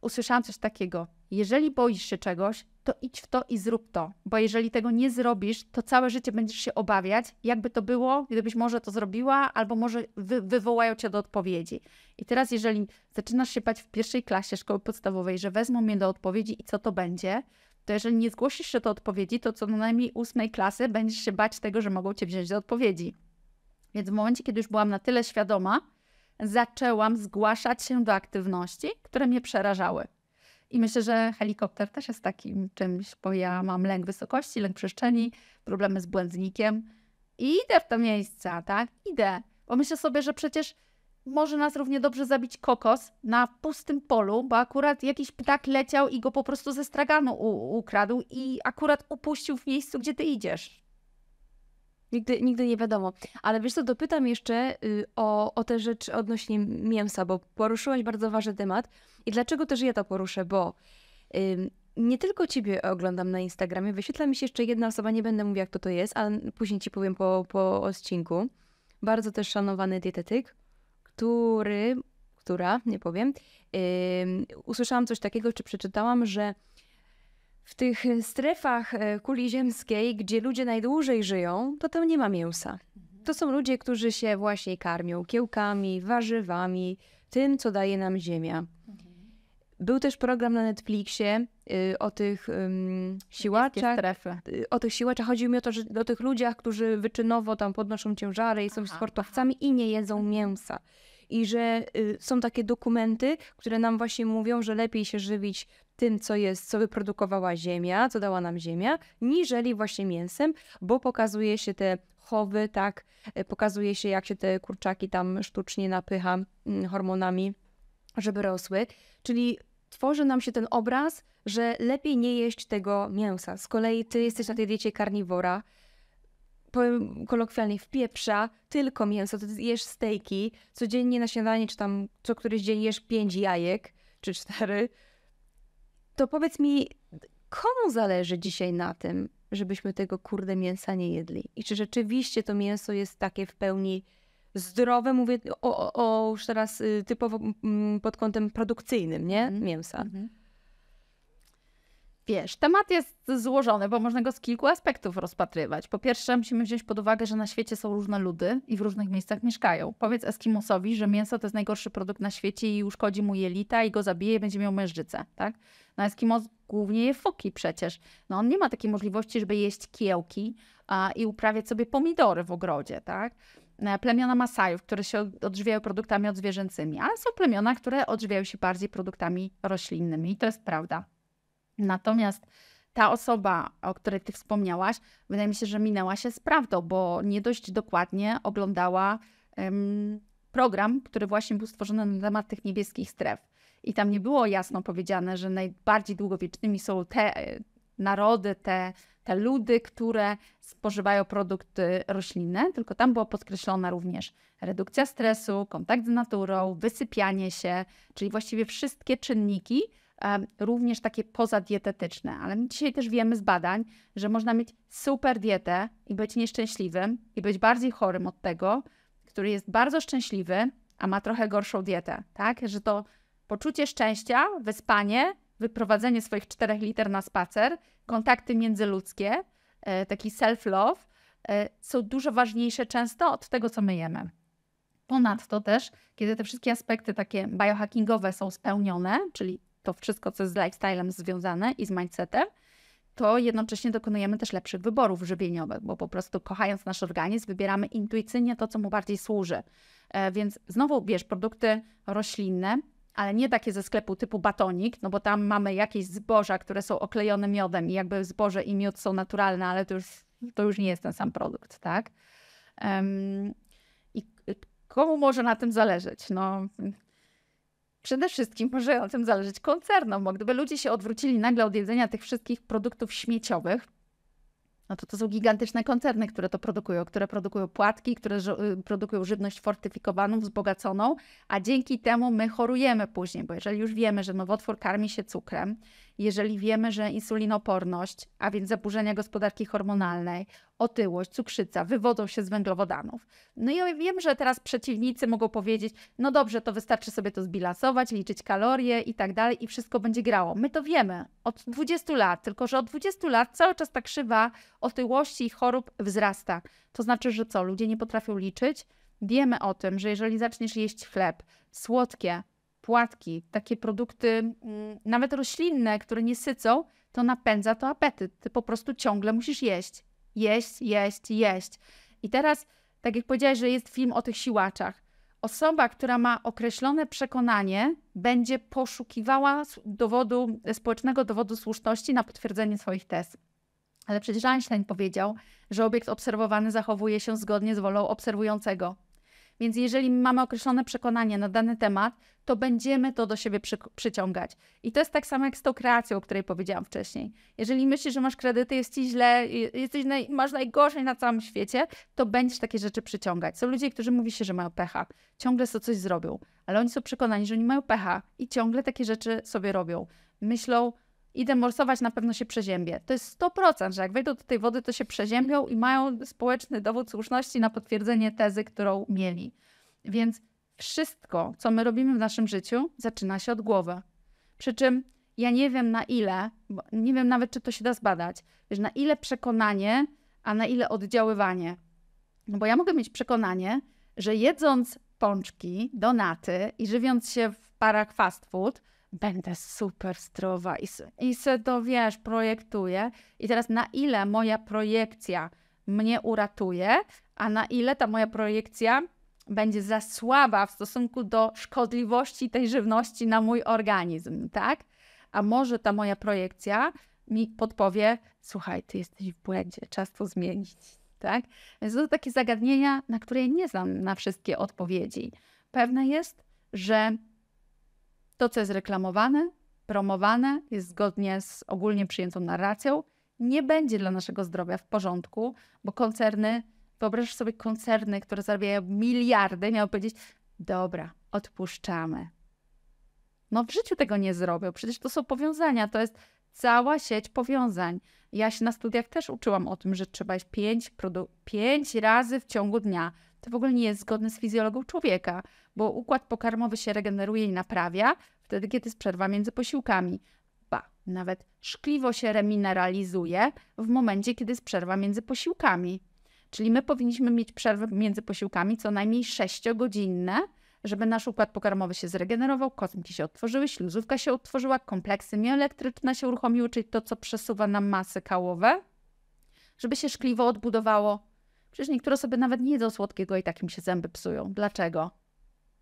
Usłyszałam coś takiego. Jeżeli boisz się czegoś, to idź w to i zrób to, bo jeżeli tego nie zrobisz, to całe życie będziesz się obawiać, jakby to było, gdybyś może to zrobiła, albo może wy, wywołają cię do odpowiedzi. I teraz, jeżeli zaczynasz się bać w pierwszej klasie szkoły podstawowej, że wezmą mnie do odpowiedzi i co to będzie, to jeżeli nie zgłosisz się do odpowiedzi, to co najmniej ósmej klasy będziesz się bać tego, że mogą cię wziąć do odpowiedzi. Więc w momencie, kiedy już byłam na tyle świadoma, zaczęłam zgłaszać się do aktywności, które mnie przerażały. I myślę, że helikopter też jest takim czymś, bo ja mam lęk wysokości, lęk przestrzeni, problemy z błędnikiem i idę w te miejsca, tak? Idę, bo myślę sobie, że przecież może nas równie dobrze zabić kokos na pustym polu, bo akurat jakiś ptak leciał i go po prostu ze straganu ukradł i akurat upuścił w miejscu, gdzie ty idziesz. Nigdy, nigdy nie wiadomo. Ale wiesz co, dopytam jeszcze y, o, o te rzeczy odnośnie mięsa, bo poruszyłaś bardzo ważny temat. I dlaczego też ja to poruszę, bo nie tylko ciebie oglądam na Instagramie, wyświetla mi się jeszcze jedna osoba, nie będę mówiła, kto to jest, ale później ci powiem po, po odcinku. Bardzo też szanowany dietetyk, który, która, nie powiem, yy, usłyszałam coś takiego, czy przeczytałam, że w tych strefach e, kuli ziemskiej, gdzie ludzie najdłużej żyją, to tam nie ma mięsa. Mhm. To są ludzie, którzy się właśnie karmią kiełkami, warzywami, tym, co daje nam ziemia. Okay. Mhm. Był też program na Netflixie y, o tych y, siłaczach. o tych siłaczach. Chodzi mi o to, że o tych ludziach, którzy wyczynowo tam podnoszą ciężary i są aha, sportowcami aha. i nie jedzą mhm. mięsa. I że y, są takie dokumenty, które nam właśnie mówią, że lepiej się żywić tym, co jest, co wyprodukowała ziemia, co dała nam ziemia, niżeli właśnie mięsem, bo pokazuje się te chowy, tak, y, pokazuje się, jak się te kurczaki tam sztucznie napycha mm, hormonami żeby rosły. Czyli tworzy nam się ten obraz, że lepiej nie jeść tego mięsa. Z kolei ty jesteś na tej diecie karniwora, powiem kolokwialnie, pieprza, tylko mięso, ty jesz stejki, codziennie na śniadanie, czy tam co któryś dzień jesz pięć jajek, czy cztery. To powiedz mi, komu zależy dzisiaj na tym, żebyśmy tego kurde mięsa nie jedli? I czy rzeczywiście to mięso jest takie w pełni zdrowe, mówię o, o już teraz y, typowo pod kątem produkcyjnym, nie? Mm. Mięsa. Mm -hmm. Wiesz, temat jest złożony, bo można go z kilku aspektów rozpatrywać. Po pierwsze, musimy wziąć pod uwagę, że na świecie są różne ludy i w różnych miejscach mieszkają. Powiedz Eskimosowi, że mięso to jest najgorszy produkt na świecie i uszkodzi mu jelita i go zabije i będzie miał mężdżycę, tak? No Eskimos głównie je foki przecież. No on nie ma takiej możliwości, żeby jeść kiełki a, i uprawiać sobie pomidory w ogrodzie, tak? E, plemiona Masajów, które się odżywiają produktami odzwierzęcymi, ale są plemiona, które odżywiają się bardziej produktami roślinnymi i to jest prawda. Natomiast ta osoba, o której ty wspomniałaś, wydaje mi się, że minęła się z prawdą, bo nie dość dokładnie oglądała um, program, który właśnie był stworzony na temat tych niebieskich stref. I tam nie było jasno powiedziane, że najbardziej długowiecznymi są te e, narody, te te ludy, które spożywają produkty roślinne, tylko tam była podkreślona również redukcja stresu, kontakt z naturą, wysypianie się, czyli właściwie wszystkie czynniki, również takie pozadietetyczne. Ale my dzisiaj też wiemy z badań, że można mieć super dietę i być nieszczęśliwym i być bardziej chorym od tego, który jest bardzo szczęśliwy, a ma trochę gorszą dietę, tak? Że to poczucie szczęścia, wyspanie wyprowadzenie swoich czterech liter na spacer, kontakty międzyludzkie, e, taki self-love, e, są dużo ważniejsze często od tego, co my jemy. Ponadto też, kiedy te wszystkie aspekty takie biohackingowe są spełnione, czyli to wszystko, co jest z lifestylem związane i z mindsetem, to jednocześnie dokonujemy też lepszych wyborów żywieniowych, bo po prostu kochając nasz organizm, wybieramy intuicyjnie to, co mu bardziej służy. E, więc znowu bierz produkty roślinne, ale nie takie ze sklepu typu batonik, no bo tam mamy jakieś zboża, które są oklejone miodem i jakby zboże i miód są naturalne, ale to już, to już nie jest ten sam produkt, tak? Um, I komu może na tym zależeć? No, przede wszystkim może na tym zależeć koncernom, bo gdyby ludzie się odwrócili nagle od jedzenia tych wszystkich produktów śmieciowych, no to to są gigantyczne koncerny, które to produkują, które produkują płatki, które y, produkują żywność fortyfikowaną, wzbogaconą, a dzięki temu my chorujemy później, bo jeżeli już wiemy, że nowotwór karmi się cukrem jeżeli wiemy, że insulinoporność, a więc zaburzenia gospodarki hormonalnej, otyłość, cukrzyca wywodzą się z węglowodanów. No i ja wiem, że teraz przeciwnicy mogą powiedzieć, no dobrze, to wystarczy sobie to zbilansować, liczyć kalorie i tak dalej i wszystko będzie grało. My to wiemy od 20 lat, tylko że od 20 lat cały czas ta krzywa otyłości i chorób wzrasta. To znaczy, że co, ludzie nie potrafią liczyć? Wiemy o tym, że jeżeli zaczniesz jeść chleb, słodkie, płatki, takie produkty mm, nawet roślinne, które nie sycą, to napędza to apetyt. Ty po prostu ciągle musisz jeść. Jeść, jeść, jeść. I teraz, tak jak powiedziałeś, że jest film o tych siłaczach. Osoba, która ma określone przekonanie, będzie poszukiwała dowodu, e, społecznego dowodu słuszności na potwierdzenie swoich tez. Ale przecież Einstein powiedział, że obiekt obserwowany zachowuje się zgodnie z wolą obserwującego. Więc jeżeli mamy określone przekonanie na dany temat, to będziemy to do siebie przy, przyciągać. I to jest tak samo jak z tą kreacją, o której powiedziałam wcześniej. Jeżeli myślisz, że masz kredyty, jest ci źle, jesteś naj, masz najgorzej na całym świecie, to będziesz takie rzeczy przyciągać. Są ludzie, którzy mówi się, że mają pecha, ciągle sobie coś zrobią, ale oni są przekonani, że oni mają pecha i ciągle takie rzeczy sobie robią. Myślą, idę morsować, na pewno się przeziębię. To jest 100%, że jak wejdą do tej wody, to się przeziębią i mają społeczny dowód słuszności na potwierdzenie tezy, którą mieli. Więc wszystko, co my robimy w naszym życiu, zaczyna się od głowy. Przy czym ja nie wiem na ile, nie wiem nawet, czy to się da zbadać, wiesz, na ile przekonanie, a na ile oddziaływanie. No bo ja mogę mieć przekonanie, że jedząc pączki, donaty i żywiąc się w parach fast food, będę super zdrowa i, i se to wiesz, projektuję. I teraz na ile moja projekcja mnie uratuje, a na ile ta moja projekcja będzie za słaba w stosunku do szkodliwości tej żywności na mój organizm, tak? A może ta moja projekcja mi podpowie, słuchaj, ty jesteś w błędzie, czas to zmienić, tak? Więc to takie zagadnienia, na które nie znam na wszystkie odpowiedzi. Pewne jest, że to, co jest reklamowane, promowane, jest zgodnie z ogólnie przyjętą narracją, nie będzie dla naszego zdrowia w porządku, bo koncerny, wyobrażasz sobie koncerny, które zarabiają miliardy, miały powiedzieć, dobra, odpuszczamy. No w życiu tego nie zrobią, przecież to są powiązania, to jest cała sieć powiązań. Ja się na studiach też uczyłam o tym, że trzeba iść pięć, pięć razy w ciągu dnia to w ogóle nie jest zgodne z fizjologią człowieka, bo układ pokarmowy się regeneruje i naprawia wtedy, kiedy jest przerwa między posiłkami. Ba, nawet szkliwo się remineralizuje w momencie, kiedy jest przerwa między posiłkami. Czyli my powinniśmy mieć przerwę między posiłkami co najmniej 6-godzinne, żeby nasz układ pokarmowy się zregenerował, kosmki się otworzyły, śluzówka się otworzyła, kompleksy mioelektryczne się uruchomiły, czyli to, co przesuwa nam masy kałowe, żeby się szkliwo odbudowało, Przecież niektóre osoby nawet nie jedzą słodkiego i tak im się zęby psują. Dlaczego?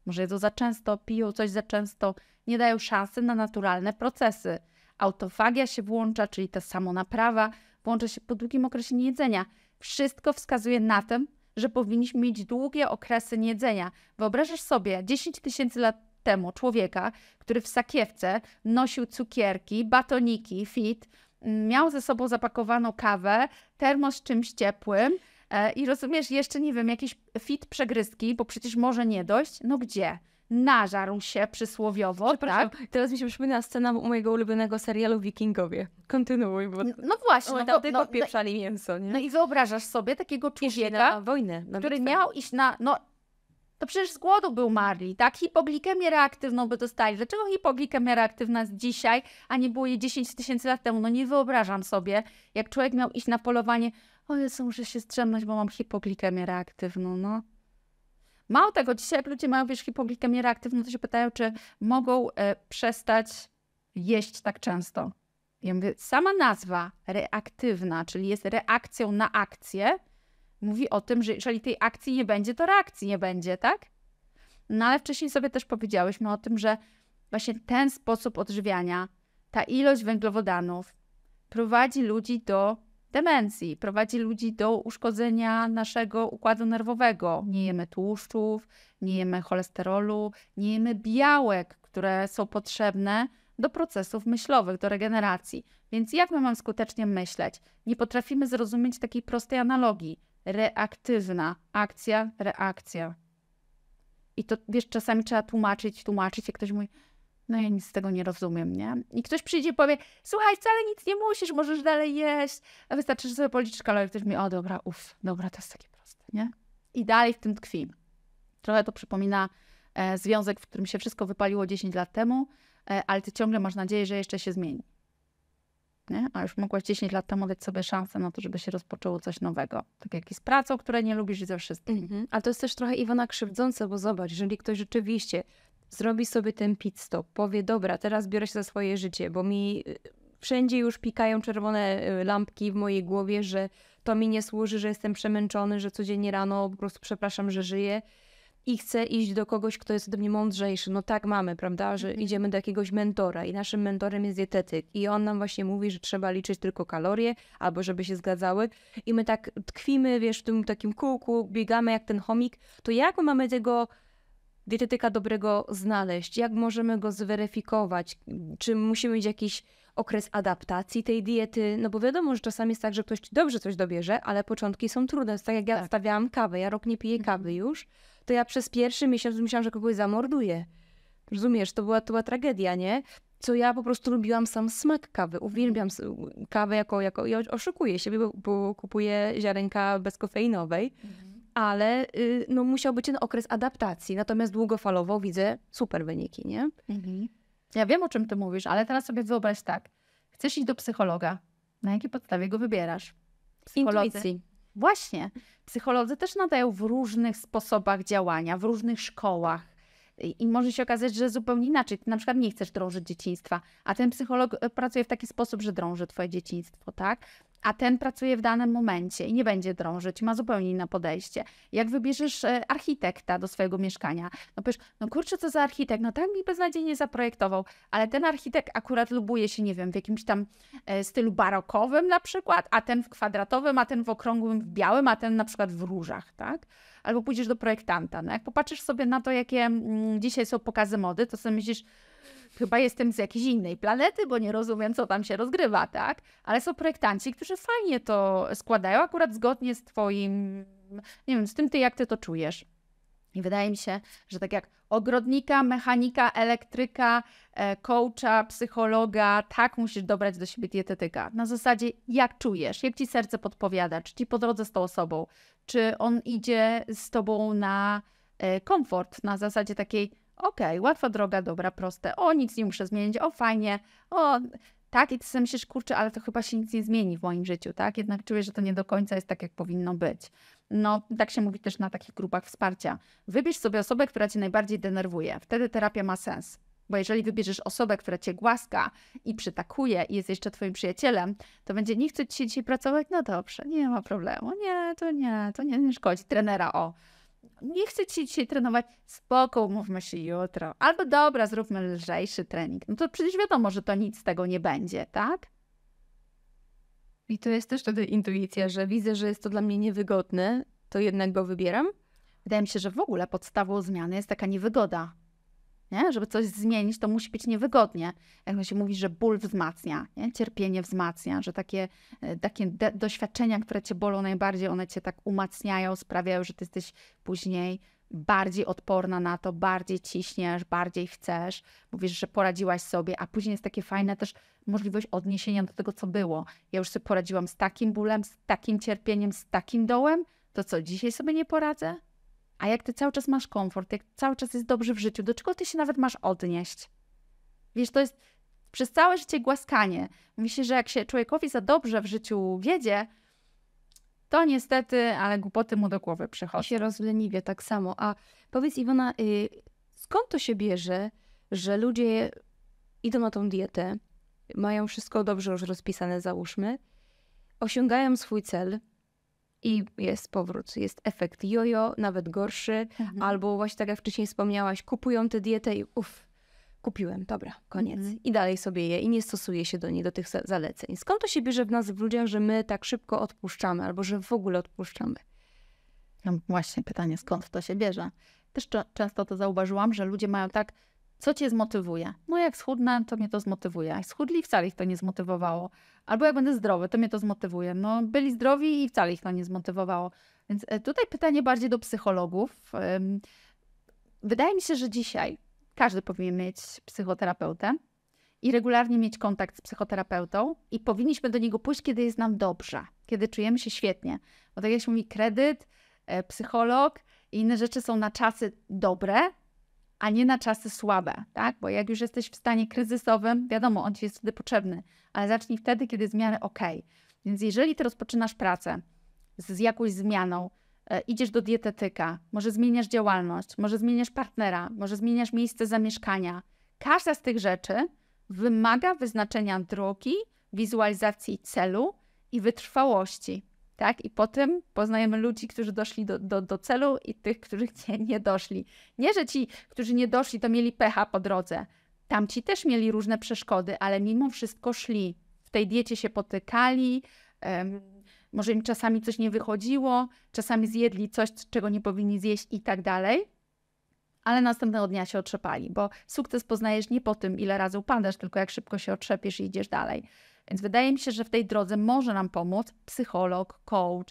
Może jedzą za często, piją coś za często, nie dają szansy na naturalne procesy. Autofagia się włącza, czyli ta samonaprawa, włącza się po długim okresie niejedzenia. Wszystko wskazuje na tym, że powinniśmy mieć długie okresy niejedzenia. Wyobrażasz sobie 10 tysięcy lat temu człowieka, który w sakiewce nosił cukierki, batoniki, fit, miał ze sobą zapakowaną kawę, termos z czymś ciepłym, E, I rozumiesz, jeszcze nie wiem, jakiś fit przegryzki, bo przecież może nie dość, no gdzie? nażarł się przysłowiowo, tak? Teraz mi się przypomina scena mojego ulubionego serialu Wikingowie. Kontynuuj, bo... No no, no, no właśnie. O, no, tylko no, mięso, nie? No i wyobrażasz sobie takiego człowieka... wojny, na wojnę. Na który miał iść na... No to przecież z głodu by umarli, tak? Hipoglikemię reaktywną by dostali. Dlaczego hipoglikemia reaktywna jest dzisiaj, a nie było jej 10 tysięcy lat temu? No nie wyobrażam sobie, jak człowiek miał iść na polowanie, o Jezu, muszę się strzemnąć, bo mam hipoglikemię reaktywną, no. Mało tego, dzisiaj jak ludzie mają, wiesz, hipoglikemię reaktywną, to się pytają, czy mogą e, przestać jeść tak często. Ja mówię, sama nazwa reaktywna, czyli jest reakcją na akcję, mówi o tym, że jeżeli tej akcji nie będzie, to reakcji nie będzie, tak? No ale wcześniej sobie też powiedziałyśmy o tym, że właśnie ten sposób odżywiania, ta ilość węglowodanów prowadzi ludzi do demencji, prowadzi ludzi do uszkodzenia naszego układu nerwowego. Nie jemy tłuszczów, nie jemy cholesterolu, nie jemy białek, które są potrzebne do procesów myślowych, do regeneracji. Więc jak my mamy skutecznie myśleć? Nie potrafimy zrozumieć takiej prostej analogii reaktywna. Akcja, reakcja. I to wiesz, czasami trzeba tłumaczyć, tłumaczyć, jak ktoś mówi, no ja nic z tego nie rozumiem, nie? I ktoś przyjdzie i powie, słuchaj, wcale nic nie musisz, możesz dalej jeść, a wystarczy, że sobie policzysz kalorie. Ktoś mi, o dobra, uff, dobra, to jest takie proste, nie? I dalej w tym tkwi. Trochę to przypomina e, związek, w którym się wszystko wypaliło 10 lat temu, e, ale ty ciągle masz nadzieję, że jeszcze się zmieni nie? a już mogłaś 10 lat temu dać sobie szansę na to, żeby się rozpoczęło coś nowego. Tak jak i z pracą, której nie lubisz i ze wszystkim. Mhm. Ale to jest też trochę Iwona krzywdzące, bo zobacz, jeżeli ktoś rzeczywiście zrobi sobie ten pit stop, powie dobra, teraz biorę się za swoje życie, bo mi y, wszędzie już pikają czerwone y, lampki w mojej głowie, że to mi nie służy, że jestem przemęczony, że codziennie rano po prostu przepraszam, że żyję i chcę iść do kogoś, kto jest ode mnie mądrzejszy. No tak mamy, prawda, że mhm. idziemy do jakiegoś mentora i naszym mentorem jest dietetyk i on nam właśnie mówi, że trzeba liczyć tylko kalorie albo żeby się zgadzały i my tak tkwimy, wiesz, w tym takim kółku, biegamy jak ten chomik, to jak my mamy tego dietetyka dobrego znaleźć? Jak możemy go zweryfikować? Czy musimy mieć jakiś okres adaptacji tej diety? No bo wiadomo, że czasami jest tak, że ktoś dobrze coś dobierze, ale początki są trudne. Tak jak ja tak. stawiałam kawę, ja rok nie piję mhm. kawy już, to ja przez pierwszy miesiąc myślałam, że kogoś zamorduję. Rozumiesz, to była, to była tragedia, nie? Co ja po prostu lubiłam sam smak kawy. Uwielbiam kawę jako, jako i oszukuję siebie, bo, bo kupuję ziarenka bezkofeinowej. Mhm ale y, no, musiał być ten okres adaptacji. Natomiast długofalowo widzę super wyniki, nie? Mhm. Ja wiem, o czym ty mówisz, ale teraz sobie wyobraź tak. Chcesz iść do psychologa. Na jakiej podstawie go wybierasz? Psycholodzy, Intuicji. Właśnie. Psycholodzy też nadają w różnych sposobach działania, w różnych szkołach. I może się okazać, że zupełnie inaczej. Ty na przykład nie chcesz drążyć dzieciństwa, a ten psycholog e, pracuje w taki sposób, że drąży twoje dzieciństwo, tak? a ten pracuje w danym momencie i nie będzie drążyć, ma zupełnie inne podejście. Jak wybierzesz e, architekta do swojego mieszkania, no powiesz, no kurczę, co za architekt, no tak mi beznadziejnie zaprojektował, ale ten architekt akurat lubuje się, nie wiem, w jakimś tam e, stylu barokowym na przykład, a ten w kwadratowym, a ten w okrągłym, w białym, a ten na przykład w różach, tak? Albo pójdziesz do projektanta. No jak popatrzysz sobie na to, jakie mm, dzisiaj są pokazy mody, to sobie myślisz, chyba jestem z jakiejś innej planety, bo nie rozumiem, co tam się rozgrywa, tak? Ale są projektanci, którzy fajnie to składają, akurat zgodnie z Twoim, nie wiem, z tym Ty, jak Ty to czujesz. I wydaje mi się, że tak jak ogrodnika, mechanika, elektryka, e, coacha, psychologa, tak musisz dobrać do siebie dietetyka. Na zasadzie jak czujesz, jak ci serce podpowiada, czy ci po drodze z tą osobą, czy on idzie z tobą na e, komfort, na zasadzie takiej Okej, okay, łatwa droga, dobra, proste. O, nic nie muszę zmienić, o, fajnie, o, tak, i ty sobie myślisz, kurczę, ale to chyba się nic nie zmieni w moim życiu, tak? Jednak czuję, że to nie do końca jest tak, jak powinno być. No, tak się mówi też na takich grupach wsparcia. Wybierz sobie osobę, która cię najbardziej denerwuje. Wtedy terapia ma sens. Bo jeżeli wybierzesz osobę, która cię głaska i przytakuje i jest jeszcze twoim przyjacielem, to będzie nie chce ci się dzisiaj pracować, no dobrze, nie ma problemu, nie, to nie, to nie, nie szkodzi. Trenera, o, nie chcę ci dzisiaj trenować, spoko, umówmy się jutro. Albo dobra, zróbmy lżejszy trening. No to przecież wiadomo, że to nic z tego nie będzie, tak? I to jest też wtedy intuicja, że widzę, że jest to dla mnie niewygodne, to jednak go wybieram? Wydaje mi się, że w ogóle podstawą zmiany jest taka niewygoda. Nie? Żeby coś zmienić, to musi być niewygodnie. Jak się mówi, że ból wzmacnia, nie? cierpienie wzmacnia, że takie, e, takie doświadczenia, które cię bolą najbardziej, one cię tak umacniają, sprawiają, że ty jesteś później bardziej odporna na to, bardziej ciśniesz, bardziej chcesz, mówisz, że poradziłaś sobie, a później jest takie fajne też możliwość odniesienia do tego, co było. Ja już sobie poradziłam z takim bólem, z takim cierpieniem, z takim dołem, to co, dzisiaj sobie nie poradzę? A jak ty cały czas masz komfort, jak cały czas jest dobrze w życiu, do czego ty się nawet masz odnieść? Wiesz, to jest przez całe życie głaskanie. Myślę, że jak się człowiekowi za dobrze w życiu wiedzie, to niestety, ale głupoty mu do głowy przychodzą. I się rozleniwie tak samo. A powiedz Iwona, yy, skąd to się bierze, że ludzie idą na tą dietę, mają wszystko dobrze już rozpisane, załóżmy, osiągają swój cel, i jest powrót, jest efekt jojo, nawet gorszy, mhm. albo właśnie tak jak wcześniej wspomniałaś, kupują tę dietę i uff, kupiłem, dobra, koniec. Mhm. I dalej sobie je i nie stosuje się do niej, do tych zaleceń. Skąd to się bierze w nas w ludziach, że my tak szybko odpuszczamy, albo że w ogóle odpuszczamy? No właśnie, pytanie, skąd to się bierze? Też często to zauważyłam, że ludzie mają tak co cię zmotywuje? No jak schudnę, to mnie to zmotywuje. Jak schudli, wcale ich to nie zmotywowało. Albo jak będę zdrowy, to mnie to zmotywuje. No byli zdrowi i wcale ich to nie zmotywowało. Więc e, tutaj pytanie bardziej do psychologów. Wydaje mi się, że dzisiaj każdy powinien mieć psychoterapeutę i regularnie mieć kontakt z psychoterapeutą i powinniśmy do niego pójść, kiedy jest nam dobrze, kiedy czujemy się świetnie. Bo tak jak się mówi, kredyt, e, psycholog i inne rzeczy są na czasy dobre, a nie na czasy słabe, tak? Bo jak już jesteś w stanie kryzysowym, wiadomo, on ci jest wtedy potrzebny, ale zacznij wtedy, kiedy zmiany ok. Więc jeżeli ty rozpoczynasz pracę z, z jakąś zmianą, e, idziesz do dietetyka, może zmieniasz działalność, może zmieniasz partnera, może zmieniasz miejsce zamieszkania, każda z tych rzeczy wymaga wyznaczenia drogi, wizualizacji celu i wytrwałości tak? I potem poznajemy ludzi, którzy doszli do, do, do celu i tych, którzy nie doszli. Nie, że ci, którzy nie doszli, to mieli pecha po drodze. Tamci też mieli różne przeszkody, ale mimo wszystko szli. W tej diecie się potykali, um, może im czasami coś nie wychodziło, czasami zjedli coś, czego nie powinni zjeść i tak dalej. Ale następnego dnia się otrzepali, bo sukces poznajesz nie po tym, ile razy upadasz, tylko jak szybko się otrzepiesz i idziesz dalej. Więc wydaje mi się, że w tej drodze może nam pomóc psycholog, coach,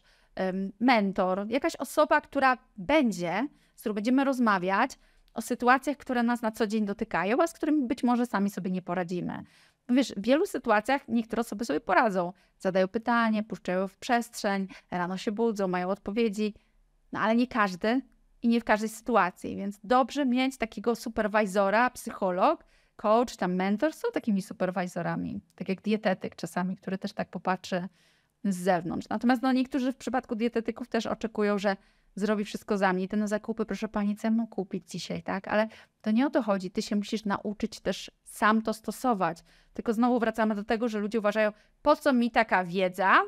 mentor, jakaś osoba, która będzie, z którą będziemy rozmawiać o sytuacjach, które nas na co dzień dotykają, a z którymi być może sami sobie nie poradzimy. Wiesz, w wielu sytuacjach niektóre osoby sobie poradzą. Zadają pytanie, puszczają w przestrzeń, rano się budzą, mają odpowiedzi, no ale nie każdy i nie w każdej sytuacji, więc dobrze mieć takiego superwizora, psycholog, coach, tam mentor są takimi superwizorami, tak jak dietetyk czasami, który też tak popatrzy z zewnątrz. Natomiast no, niektórzy w przypadku dietetyków też oczekują, że zrobi wszystko za mnie. Te na zakupy, proszę pani, co mu kupić dzisiaj, tak? Ale to nie o to chodzi. Ty się musisz nauczyć też sam to stosować. Tylko znowu wracamy do tego, że ludzie uważają, po co mi taka wiedza,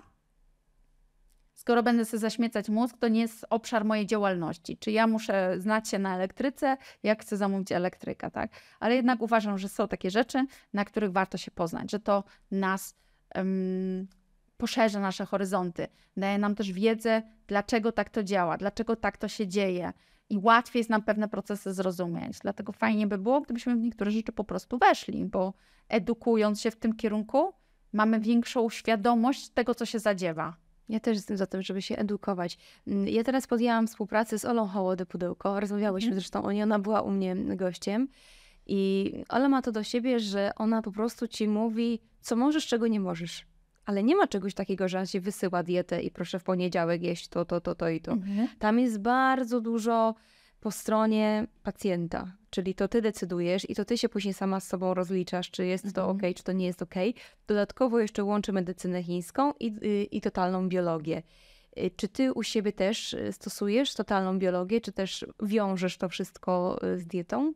skoro będę sobie zaśmiecać mózg, to nie jest obszar mojej działalności. Czy ja muszę znać się na elektryce, jak chcę zamówić elektryka, tak? Ale jednak uważam, że są takie rzeczy, na których warto się poznać, że to nas um, poszerza nasze horyzonty, daje nam też wiedzę, dlaczego tak to działa, dlaczego tak to się dzieje. I łatwiej jest nam pewne procesy zrozumieć. Dlatego fajnie by było, gdybyśmy w niektóre rzeczy po prostu weszli, bo edukując się w tym kierunku, mamy większą świadomość tego, co się zadziewa. Ja też jestem za tym, żeby się edukować. Mm, ja teraz podjęłam współpracę z Olą Hołodę-Pudełko. Rozmawiałyśmy mhm. zresztą o niej, ona była u mnie gościem. I Ola ma to do siebie, że ona po prostu ci mówi, co możesz, czego nie możesz. Ale nie ma czegoś takiego, że ona ci wysyła dietę i proszę w poniedziałek jeść to, to, to, to i to. Mhm. Tam jest bardzo dużo po stronie pacjenta, czyli to ty decydujesz i to ty się później sama z sobą rozliczasz, czy jest to mhm. ok, czy to nie jest ok. Dodatkowo jeszcze łączy medycynę chińską i, y, i totalną biologię. Y, czy ty u siebie też y, stosujesz totalną biologię, czy też wiążesz to wszystko z dietą?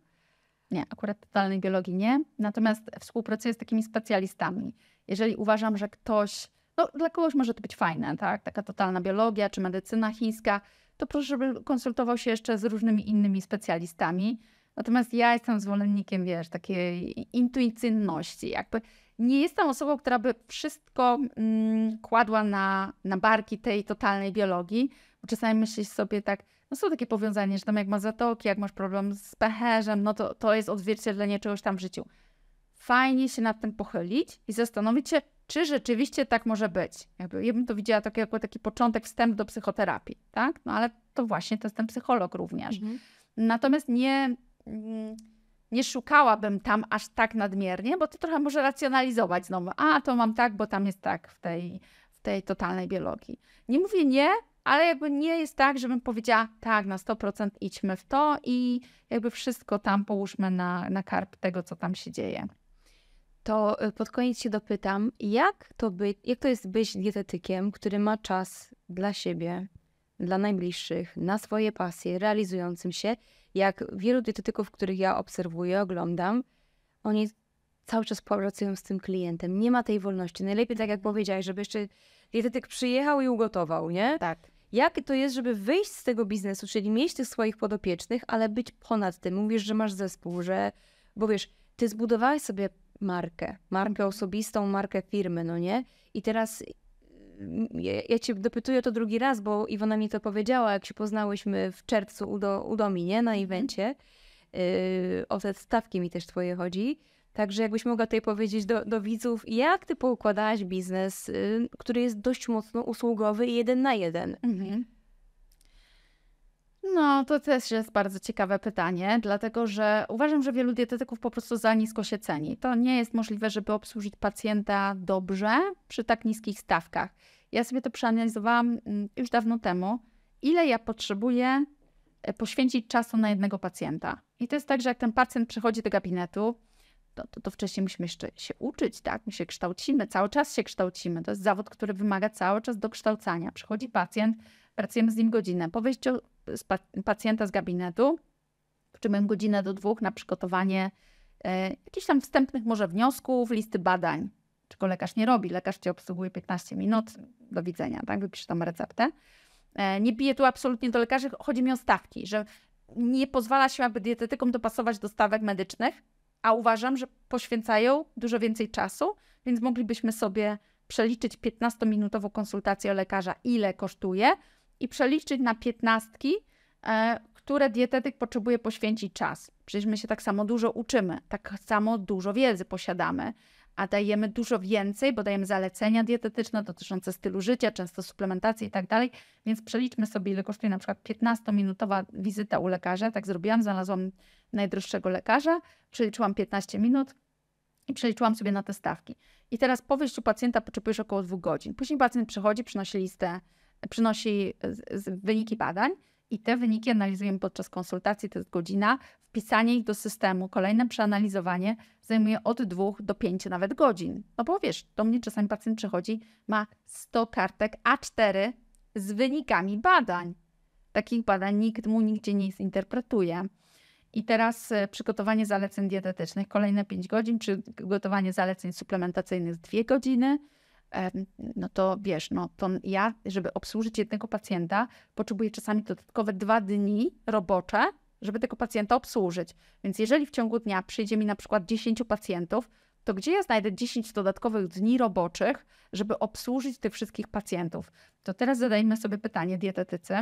Nie, akurat totalnej biologii nie. Natomiast współpracuję z takimi specjalistami. Jeżeli uważam, że ktoś, no dla kogoś może to być fajne, tak? Taka totalna biologia czy medycyna chińska, to proszę, żeby konsultował się jeszcze z różnymi innymi specjalistami. Natomiast ja jestem zwolennikiem, wiesz, takiej intuicyjności. Jakby nie jestem osobą, która by wszystko mm, kładła na, na barki tej totalnej biologii, bo czasami myślisz sobie tak, no są takie powiązania, że tam jak masz zatoki, jak masz problem z pecherzem, no to, to jest odzwierciedlenie czegoś tam w życiu. Fajnie się nad tym pochylić i zastanowić się, czy rzeczywiście tak może być. Jakby, ja bym to widziała tak, jako taki początek, wstęp do psychoterapii, tak? No ale to właśnie to jest ten psycholog również. Mhm. Natomiast nie, mm, nie szukałabym tam aż tak nadmiernie, bo to trochę może racjonalizować znowu. A, to mam tak, bo tam jest tak w tej, w tej totalnej biologii. Nie mówię nie, ale jakby nie jest tak, żebym powiedziała tak, na 100% idźmy w to i jakby wszystko tam połóżmy na, na karp tego, co tam się dzieje to e, pod koniec się dopytam, jak to, by, jak to jest być dietetykiem, który ma czas dla siebie, dla najbliższych, na swoje pasje, realizującym się, jak wielu dietetyków, których ja obserwuję, oglądam, oni cały czas pracują z tym klientem. Nie ma tej wolności. Najlepiej, tak jak powiedziałeś, żeby jeszcze dietetyk przyjechał i ugotował, nie? Tak. Jak to jest, żeby wyjść z tego biznesu, czyli mieć tych swoich podopiecznych, ale być ponad tym? Mówisz, że masz zespół, że... Bo wiesz, ty zbudowałeś sobie markę, markę osobistą, markę firmy, no nie? I teraz y, ja, ja cię dopytuję to drugi raz, bo Iwona mi to powiedziała, jak się poznałyśmy w czerwcu u, do, u Domi, nie? Na mhm. evencie. Yy, o te stawki mi też twoje chodzi. Także jakbyś mogła tutaj powiedzieć do, do widzów, jak ty poukładałaś biznes, yy, który jest dość mocno usługowy i jeden na jeden. Mhm. No, to też jest bardzo ciekawe pytanie, dlatego że uważam, że wielu dietetyków po prostu za nisko się ceni. To nie jest możliwe, żeby obsłużyć pacjenta dobrze przy tak niskich stawkach. Ja sobie to przeanalizowałam mm, już dawno temu, ile ja potrzebuję e, poświęcić czasu na jednego pacjenta. I to jest tak, że jak ten pacjent przychodzi do gabinetu, to, to, to wcześniej musimy jeszcze się uczyć, tak? My się kształcimy, cały czas się kształcimy. To jest zawód, który wymaga cały czas dokształcania. Przychodzi pacjent, pracujemy z nim godzinę. Po wyjściu z pacjenta z gabinetu, mam godzinę do dwóch na przygotowanie e, jakichś tam wstępnych może wniosków, listy badań, czego lekarz nie robi. Lekarz cię obsługuje 15 minut, do widzenia, tak? Wypisz tam receptę. E, nie piję tu absolutnie do lekarzy, chodzi mi o stawki, że nie pozwala się, aby dietetykom dopasować do stawek medycznych, a uważam, że poświęcają dużo więcej czasu, więc moglibyśmy sobie przeliczyć 15-minutową konsultację o lekarza, ile kosztuje, i przeliczyć na piętnastki, e, które dietetyk potrzebuje poświęcić czas. Przecież my się tak samo dużo uczymy, tak samo dużo wiedzy posiadamy, a dajemy dużo więcej, bo dajemy zalecenia dietetyczne dotyczące stylu życia, często suplementacji i tak dalej. Więc przeliczmy sobie, ile kosztuje na przykład 15-minutowa wizyta u lekarza. Tak zrobiłam, znalazłam najdroższego lekarza, przeliczyłam 15 minut, i przeliczyłam sobie na te stawki. I teraz po wyjściu pacjenta potrzebujesz około dwóch godzin. Później pacjent przychodzi, przynosi listę przynosi e, wyniki badań i te wyniki analizujemy podczas konsultacji, to jest godzina. Wpisanie ich do systemu, kolejne przeanalizowanie zajmuje od dwóch do pięciu nawet godzin. No bo wiesz, do mnie czasami pacjent przychodzi, ma 100 kartek A4 z wynikami badań. Takich badań nikt mu nigdzie nie zinterpretuje. I teraz e, przygotowanie zaleceń dietetycznych, kolejne 5 godzin, przygotowanie zaleceń suplementacyjnych 2 godziny, no to wiesz, no to ja, żeby obsłużyć jednego pacjenta, potrzebuję czasami dodatkowe dwa dni robocze, żeby tego pacjenta obsłużyć. Więc jeżeli w ciągu dnia przyjdzie mi na przykład 10 pacjentów, to gdzie ja znajdę 10 dodatkowych dni roboczych, żeby obsłużyć tych wszystkich pacjentów? To teraz zadajmy sobie pytanie dietetycy.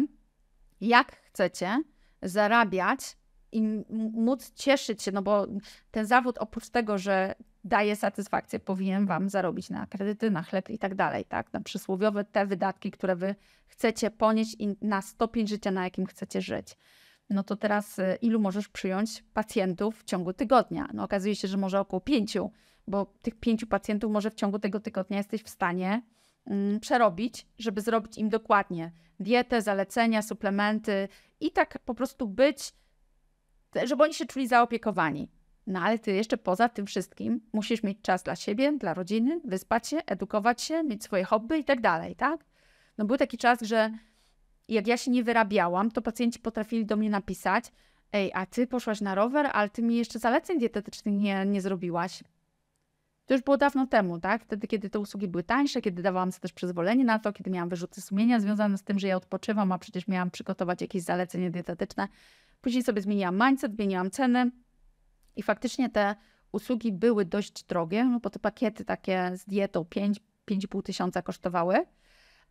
Jak chcecie zarabiać i móc cieszyć się, no bo ten zawód oprócz tego, że daje satysfakcję, powinien Wam zarobić na kredyty, na chleb i tak dalej, tak? Na przysłowiowe te wydatki, które Wy chcecie ponieść i na stopień życia, na jakim chcecie żyć. No to teraz y, ilu możesz przyjąć pacjentów w ciągu tygodnia? No okazuje się, że może około pięciu, bo tych pięciu pacjentów może w ciągu tego tygodnia jesteś w stanie mm, przerobić, żeby zrobić im dokładnie dietę, zalecenia, suplementy i tak po prostu być żeby oni się czuli zaopiekowani. No ale ty jeszcze poza tym wszystkim musisz mieć czas dla siebie, dla rodziny, wyspać się, edukować się, mieć swoje hobby i tak dalej, tak? No był taki czas, że jak ja się nie wyrabiałam, to pacjenci potrafili do mnie napisać, ej, a ty poszłaś na rower, ale ty mi jeszcze zaleceń dietetycznych nie, nie zrobiłaś. To już było dawno temu, tak? Wtedy, kiedy te usługi były tańsze, kiedy dawałam sobie też przyzwolenie na to, kiedy miałam wyrzuty sumienia związane z tym, że ja odpoczywam, a przecież miałam przygotować jakieś zalecenie dietetyczne. Później sobie zmieniłam mindset, zmieniłam ceny i faktycznie te usługi były dość drogie, no bo te pakiety takie z dietą 5-5,5 tysiąca kosztowały,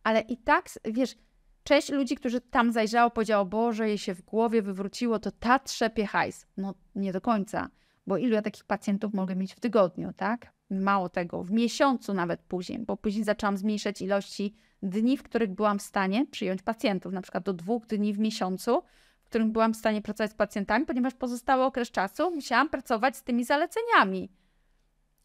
ale i tak, wiesz, część ludzi, którzy tam zajrzało, powiedziało, Boże, jej się w głowie wywróciło, to ta trzepie hajs. No nie do końca, bo ilu ja takich pacjentów mogę mieć w tygodniu, tak? Mało tego, w miesiącu nawet później, bo później zaczęłam zmniejszać ilości dni, w których byłam w stanie przyjąć pacjentów, na przykład do dwóch dni w miesiącu, którym byłam w stanie pracować z pacjentami, ponieważ pozostały okres czasu musiałam pracować z tymi zaleceniami.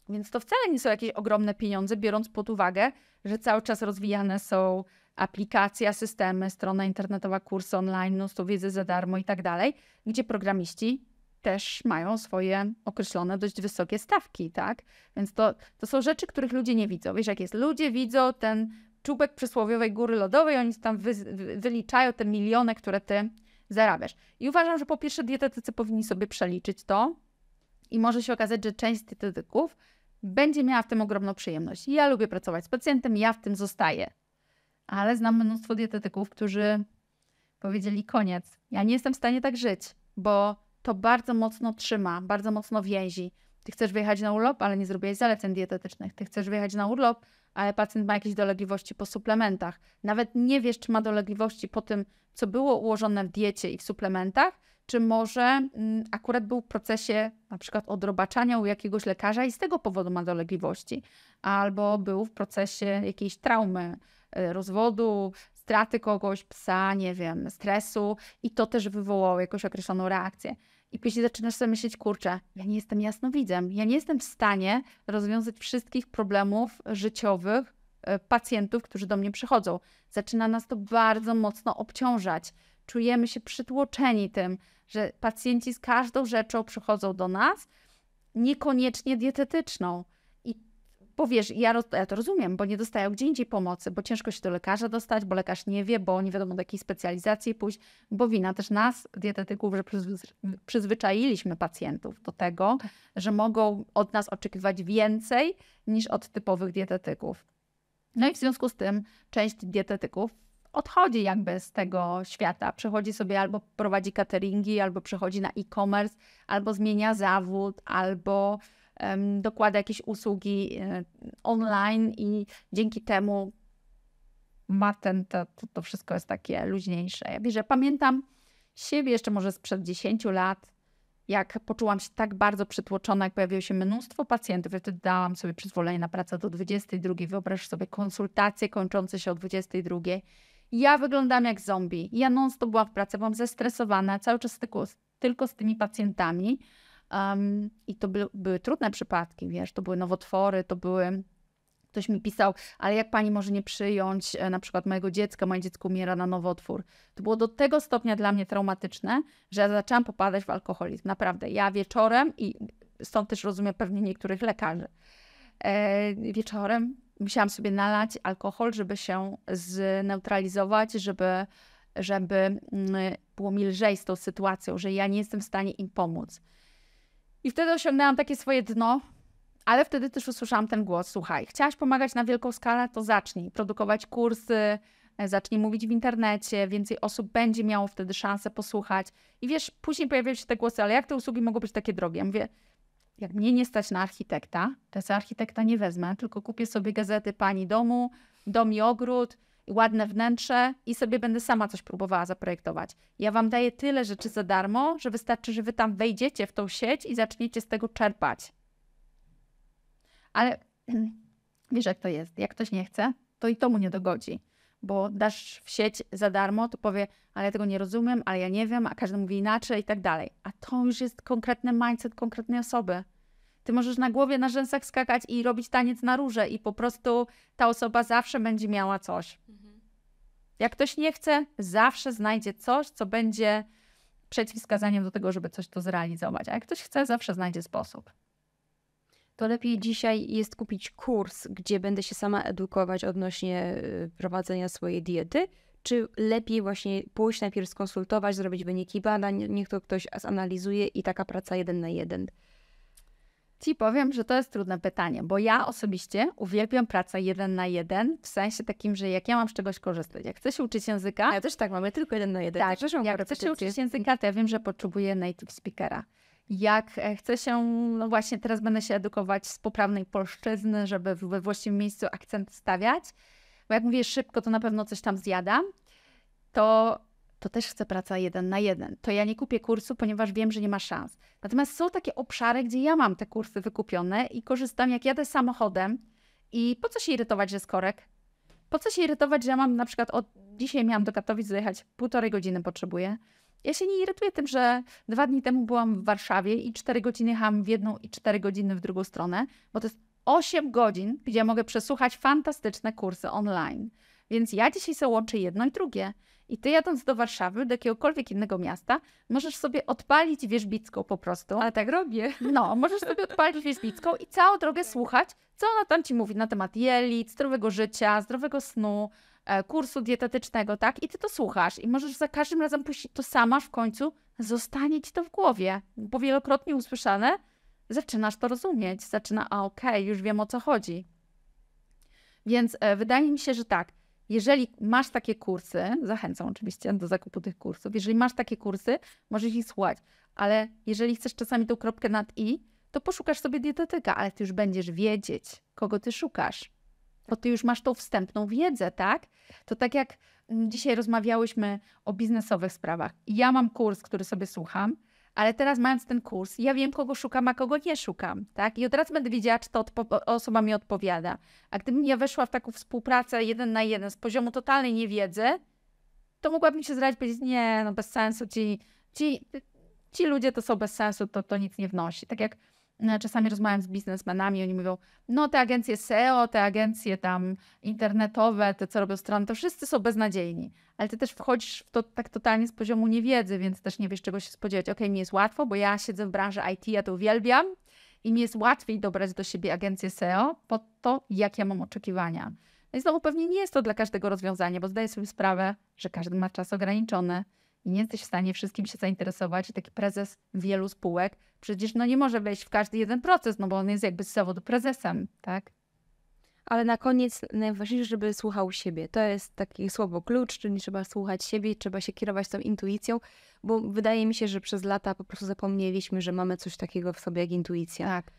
Więc to wcale nie są jakieś ogromne pieniądze, biorąc pod uwagę, że cały czas rozwijane są aplikacje, systemy, strona internetowa, kursy online, mnóstwo wiedzy za darmo i tak dalej, gdzie programiści też mają swoje określone dość wysokie stawki, tak? Więc to, to są rzeczy, których ludzie nie widzą. Wiesz, jak jest, ludzie widzą ten czubek przysłowiowej góry lodowej, oni tam wy, wyliczają te miliony, które ty zarabiasz. I uważam, że po pierwsze dietetycy powinni sobie przeliczyć to i może się okazać, że część dietetyków będzie miała w tym ogromną przyjemność. Ja lubię pracować z pacjentem, ja w tym zostaję. Ale znam mnóstwo dietetyków, którzy powiedzieli koniec. Ja nie jestem w stanie tak żyć, bo to bardzo mocno trzyma, bardzo mocno więzi. Ty chcesz wyjechać na urlop, ale nie zrobiłeś zaleceń dietetycznych. Ty chcesz wyjechać na urlop, ale pacjent ma jakieś dolegliwości po suplementach. Nawet nie wiesz, czy ma dolegliwości po tym, co było ułożone w diecie i w suplementach, czy może mm, akurat był w procesie na przykład odrobaczania u jakiegoś lekarza i z tego powodu ma dolegliwości, albo był w procesie jakiejś traumy, e, rozwodu, straty kogoś, psa, nie wiem, stresu i to też wywołało jakąś określoną reakcję. I później zaczynasz sobie myśleć, kurczę, ja nie jestem jasnowidzem, ja nie jestem w stanie rozwiązać wszystkich problemów życiowych e, pacjentów, którzy do mnie przychodzą. Zaczyna nas to bardzo mocno obciążać. Czujemy się przytłoczeni tym, że pacjenci z każdą rzeczą przychodzą do nas, niekoniecznie dietetyczną. Bo wiesz, ja, roz, ja to rozumiem, bo nie dostają gdzie indziej pomocy, bo ciężko się do lekarza dostać, bo lekarz nie wie, bo nie wiadomo do jakiej specjalizacji pójść, bo wina też nas, dietetyków, że przyzwyczailiśmy pacjentów do tego, tak. że mogą od nas oczekiwać więcej niż od typowych dietetyków. No i w związku z tym część dietetyków odchodzi jakby z tego świata. Przechodzi sobie albo prowadzi cateringi, albo przechodzi na e-commerce, albo zmienia zawód, albo dokłada jakieś usługi e, online i dzięki temu ma ten, to, to wszystko jest takie luźniejsze. Ja że pamiętam siebie jeszcze może sprzed 10 lat, jak poczułam się tak bardzo przytłoczona, jak pojawiło się mnóstwo pacjentów, ja wtedy dałam sobie przyzwolenie na pracę do 22. Wyobraź sobie konsultacje kończące się o 22. Ja wyglądam jak zombie. Ja non-stop byłam w pracy, byłam zestresowana, cały czas tylko, tylko z tymi pacjentami. Um, I to by, były trudne przypadki, wiesz, to były nowotwory, to były ktoś mi pisał, ale jak pani może nie przyjąć e, na przykład mojego dziecka, moje dziecko umiera na nowotwór. To było do tego stopnia dla mnie traumatyczne, że ja zaczęłam popadać w alkoholizm. Naprawdę, ja wieczorem i stąd też rozumiem pewnie niektórych lekarzy. E, wieczorem musiałam sobie nalać alkohol, żeby się zneutralizować, żeby, żeby mm, było mi lżej z tą sytuacją, że ja nie jestem w stanie im pomóc. I wtedy osiągnęłam takie swoje dno, ale wtedy też usłyszałam ten głos: słuchaj, chciałaś pomagać na wielką skalę, to zacznij produkować kursy, e, zacznij mówić w internecie, więcej osób będzie miało wtedy szansę posłuchać. I wiesz, później pojawiają się te głosy, ale jak te usługi mogą być takie drogie? Ja mówię, jak mnie nie stać na architekta, to ja architekta nie wezmę, tylko kupię sobie gazety pani domu, dom i ogród, ładne wnętrze i sobie będę sama coś próbowała zaprojektować. Ja wam daję tyle rzeczy za darmo, że wystarczy, że wy tam wejdziecie w tą sieć i zaczniecie z tego czerpać. Ale wiesz, jak to jest. Jak ktoś nie chce, to i to mu nie dogodzi, bo dasz w sieć za darmo, to powie, ale ja tego nie rozumiem, ale ja nie wiem, a każdy mówi inaczej i tak dalej. A to już jest konkretny mindset konkretnej osoby. Ty możesz na głowie, na rzęsach skakać i robić taniec na róże i po prostu ta osoba zawsze będzie miała coś. Jak ktoś nie chce, zawsze znajdzie coś, co będzie przeciwwskazaniem do tego, żeby coś to zrealizować. A jak ktoś chce, zawsze znajdzie sposób. To lepiej dzisiaj jest kupić kurs, gdzie będę się sama edukować odnośnie y, prowadzenia swojej diety, czy lepiej właśnie pójść najpierw skonsultować, zrobić wyniki badań, niech to ktoś zanalizuje i taka praca jeden na jeden. Ci powiem, że to jest trudne pytanie, bo ja osobiście uwielbiam pracę jeden na jeden, w sensie takim, że jak ja mam z czegoś korzystać, jak chcę się uczyć języka... Ja też tak, mamy tylko jeden na jeden. Tak, Zresztą jak chcę się uczyć języka, to ja wiem, że potrzebuję native speakera. Jak e, chcę się, no właśnie teraz będę się edukować z poprawnej polszczyzny, żeby we właściwym miejscu akcent stawiać, bo jak mówię szybko, to na pewno coś tam zjadam, to to też chcę praca jeden na jeden. To ja nie kupię kursu, ponieważ wiem, że nie ma szans. Natomiast są takie obszary, gdzie ja mam te kursy wykupione i korzystam, jak jadę samochodem. I po co się irytować, że z korek? Po co się irytować, że ja mam na przykład od dzisiaj miałam do Katowic dojechać, półtorej godziny potrzebuję. Ja się nie irytuję tym, że dwa dni temu byłam w Warszawie i cztery godziny jechałam w jedną i cztery godziny w drugą stronę, bo to jest osiem godzin, gdzie ja mogę przesłuchać fantastyczne kursy online. Więc ja dzisiaj sobie łączę jedno i drugie. I ty jadąc do Warszawy, do jakiegokolwiek innego miasta, możesz sobie odpalić Wierzbicką po prostu. Ale tak robię. No, możesz sobie odpalić Wierzbicką i całą drogę tak. słuchać, co ona tam ci mówi na temat jelit, zdrowego życia, zdrowego snu, e, kursu dietetycznego, tak? I ty to słuchasz i możesz za każdym razem puścić to sama, w końcu zostanie ci to w głowie, bo wielokrotnie usłyszane zaczynasz to rozumieć, zaczyna, a okej, okay, już wiem o co chodzi. Więc e, wydaje mi się, że tak, jeżeli masz takie kursy, zachęcam oczywiście do zakupu tych kursów, jeżeli masz takie kursy, możesz ich słuchać, ale jeżeli chcesz czasami tą kropkę nad i, to poszukasz sobie dietetyka, ale ty już będziesz wiedzieć, kogo ty szukasz, bo ty już masz tą wstępną wiedzę, tak? To tak jak mm, dzisiaj rozmawiałyśmy o biznesowych sprawach. Ja mam kurs, który sobie słucham, ale teraz mając ten kurs, ja wiem, kogo szukam, a kogo nie szukam, tak? I od razu będę wiedziała, czy to osoba mi odpowiada. A gdybym ja weszła w taką współpracę jeden na jeden z poziomu totalnej niewiedzy, to mogłabym się zrazić powiedzieć, nie, no bez sensu, ci, ci, ci ludzie to są bez sensu, to, to nic nie wnosi. Tak jak no, czasami rozmawiam z biznesmenami, oni mówią, no te agencje SEO, te agencje tam internetowe, te co robią strony, to wszyscy są beznadziejni. Ale ty też wchodzisz w to tak totalnie z poziomu niewiedzy, więc też nie wiesz czego się spodziewać. Okej, okay, mi jest łatwo, bo ja siedzę w branży IT, ja to uwielbiam i mi jest łatwiej dobrać do siebie agencję SEO po to, jakie ja mam oczekiwania. No i znowu pewnie nie jest to dla każdego rozwiązanie, bo zdaję sobie sprawę, że każdy ma czas ograniczony, i nie jesteś w stanie wszystkim się zainteresować, taki prezes wielu spółek przecież no nie może wejść w każdy jeden proces, no bo on jest jakby z zawodu prezesem, tak? Ale na koniec najważniejsze, żeby słuchał siebie. To jest takie słowo klucz, czyli trzeba słuchać siebie, trzeba się kierować tą intuicją, bo wydaje mi się, że przez lata po prostu zapomnieliśmy, że mamy coś takiego w sobie jak intuicja. Tak.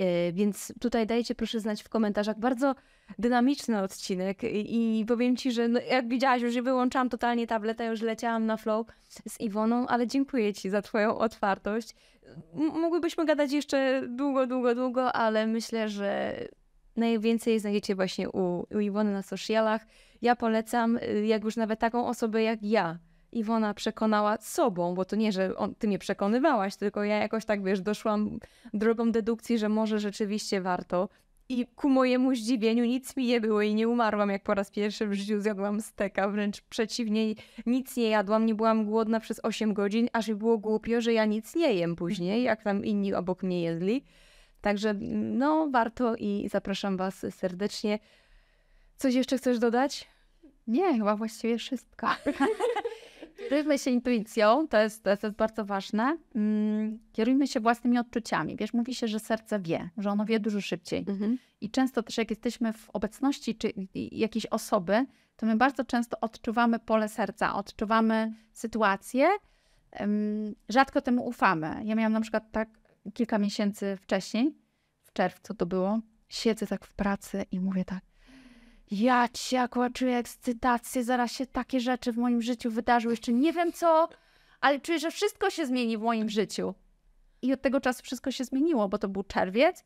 Y, więc tutaj dajcie proszę znać w komentarzach. Bardzo dynamiczny odcinek i, powiem Ci, że no, jak widziałaś, już wyłączałam totalnie tabletę, już leciałam na flow z Iwoną, ale dziękuję Ci za Twoją otwartość. M mogłybyśmy gadać jeszcze długo, długo, długo, ale myślę, że najwięcej znajdziecie właśnie u, u Iwony na socialach. Ja polecam, y, jak już nawet taką osobę jak ja, Iwona przekonała sobą, bo to nie, że on, ty mnie przekonywałaś, tylko ja jakoś tak, wiesz, doszłam drogą dedukcji, że może rzeczywiście warto. I ku mojemu zdziwieniu nic mi nie było i nie umarłam, jak po raz pierwszy w życiu zjadłam steka. Wręcz przeciwnie, nic nie jadłam, nie byłam głodna przez 8 godzin, aż i było głupio, że ja nic nie jem później, jak tam inni obok mnie jedli. Także no, warto i zapraszam Was serdecznie. Coś jeszcze chcesz dodać? Nie, chyba właściwie wszystko. Kierujmy się intuicją, to jest, to jest, bardzo ważne. Mm, kierujmy się własnymi odczuciami. Wiesz, mówi się, że serce wie, że ono wie dużo szybciej. Mhm. I często też jak jesteśmy w obecności czy jakiejś osoby, to my bardzo często odczuwamy pole serca, odczuwamy sytuację. Rzadko temu ufamy. Ja miałam na przykład tak kilka miesięcy wcześniej, w czerwcu to było, siedzę tak w pracy i mówię tak, ja ci akurat czuję ekscytację, zaraz się takie rzeczy w moim życiu wydarzyły. Jeszcze nie wiem co, ale czuję, że wszystko się zmieni w moim życiu. I od tego czasu wszystko się zmieniło, bo to był czerwiec.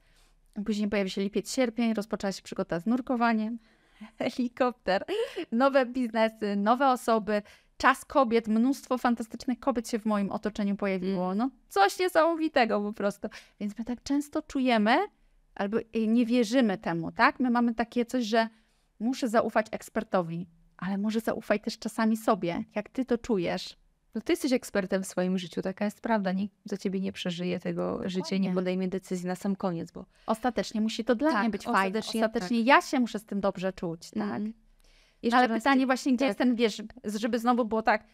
Później pojawił się lipiec, sierpień, rozpoczęła się przygoda z nurkowaniem, helikopter, nowe biznesy, nowe osoby, czas kobiet, mnóstwo fantastycznych kobiet się w moim otoczeniu pojawiło. Mm. No coś niesamowitego po prostu. Więc my tak często czujemy, albo nie wierzymy temu, tak? My mamy takie coś, że muszę zaufać ekspertowi, ale może zaufaj też czasami sobie, jak ty to czujesz. No ty jesteś ekspertem w swoim życiu, taka jest prawda. Nikt za ciebie nie przeżyje tego Dokładnie. życia, nie podejmie decyzji na sam koniec, bo... Ostatecznie musi to dla tak, mnie być ostatecznie, fajne. Ostatecznie tak. ja się muszę z tym dobrze czuć, tak. Mhm. No ale pytanie ty... właśnie, gdzie tak. jest ten, wiesz, żeby znowu było tak,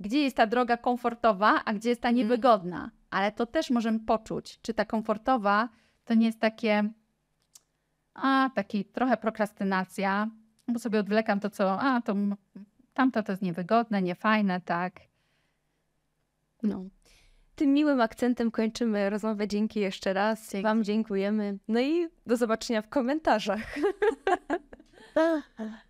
gdzie jest ta droga komfortowa, a gdzie jest ta mhm. niewygodna? Mm. Ale to też możemy poczuć, czy ta komfortowa to nie jest takie a taki trochę prokrastynacja, bo sobie odwlekam to, co, a to tamto to jest niewygodne, niefajne, tak. No. Tym miłym akcentem kończymy rozmowę. Dzięki jeszcze raz. Dzięki. Wam dziękujemy. No i do zobaczenia w komentarzach.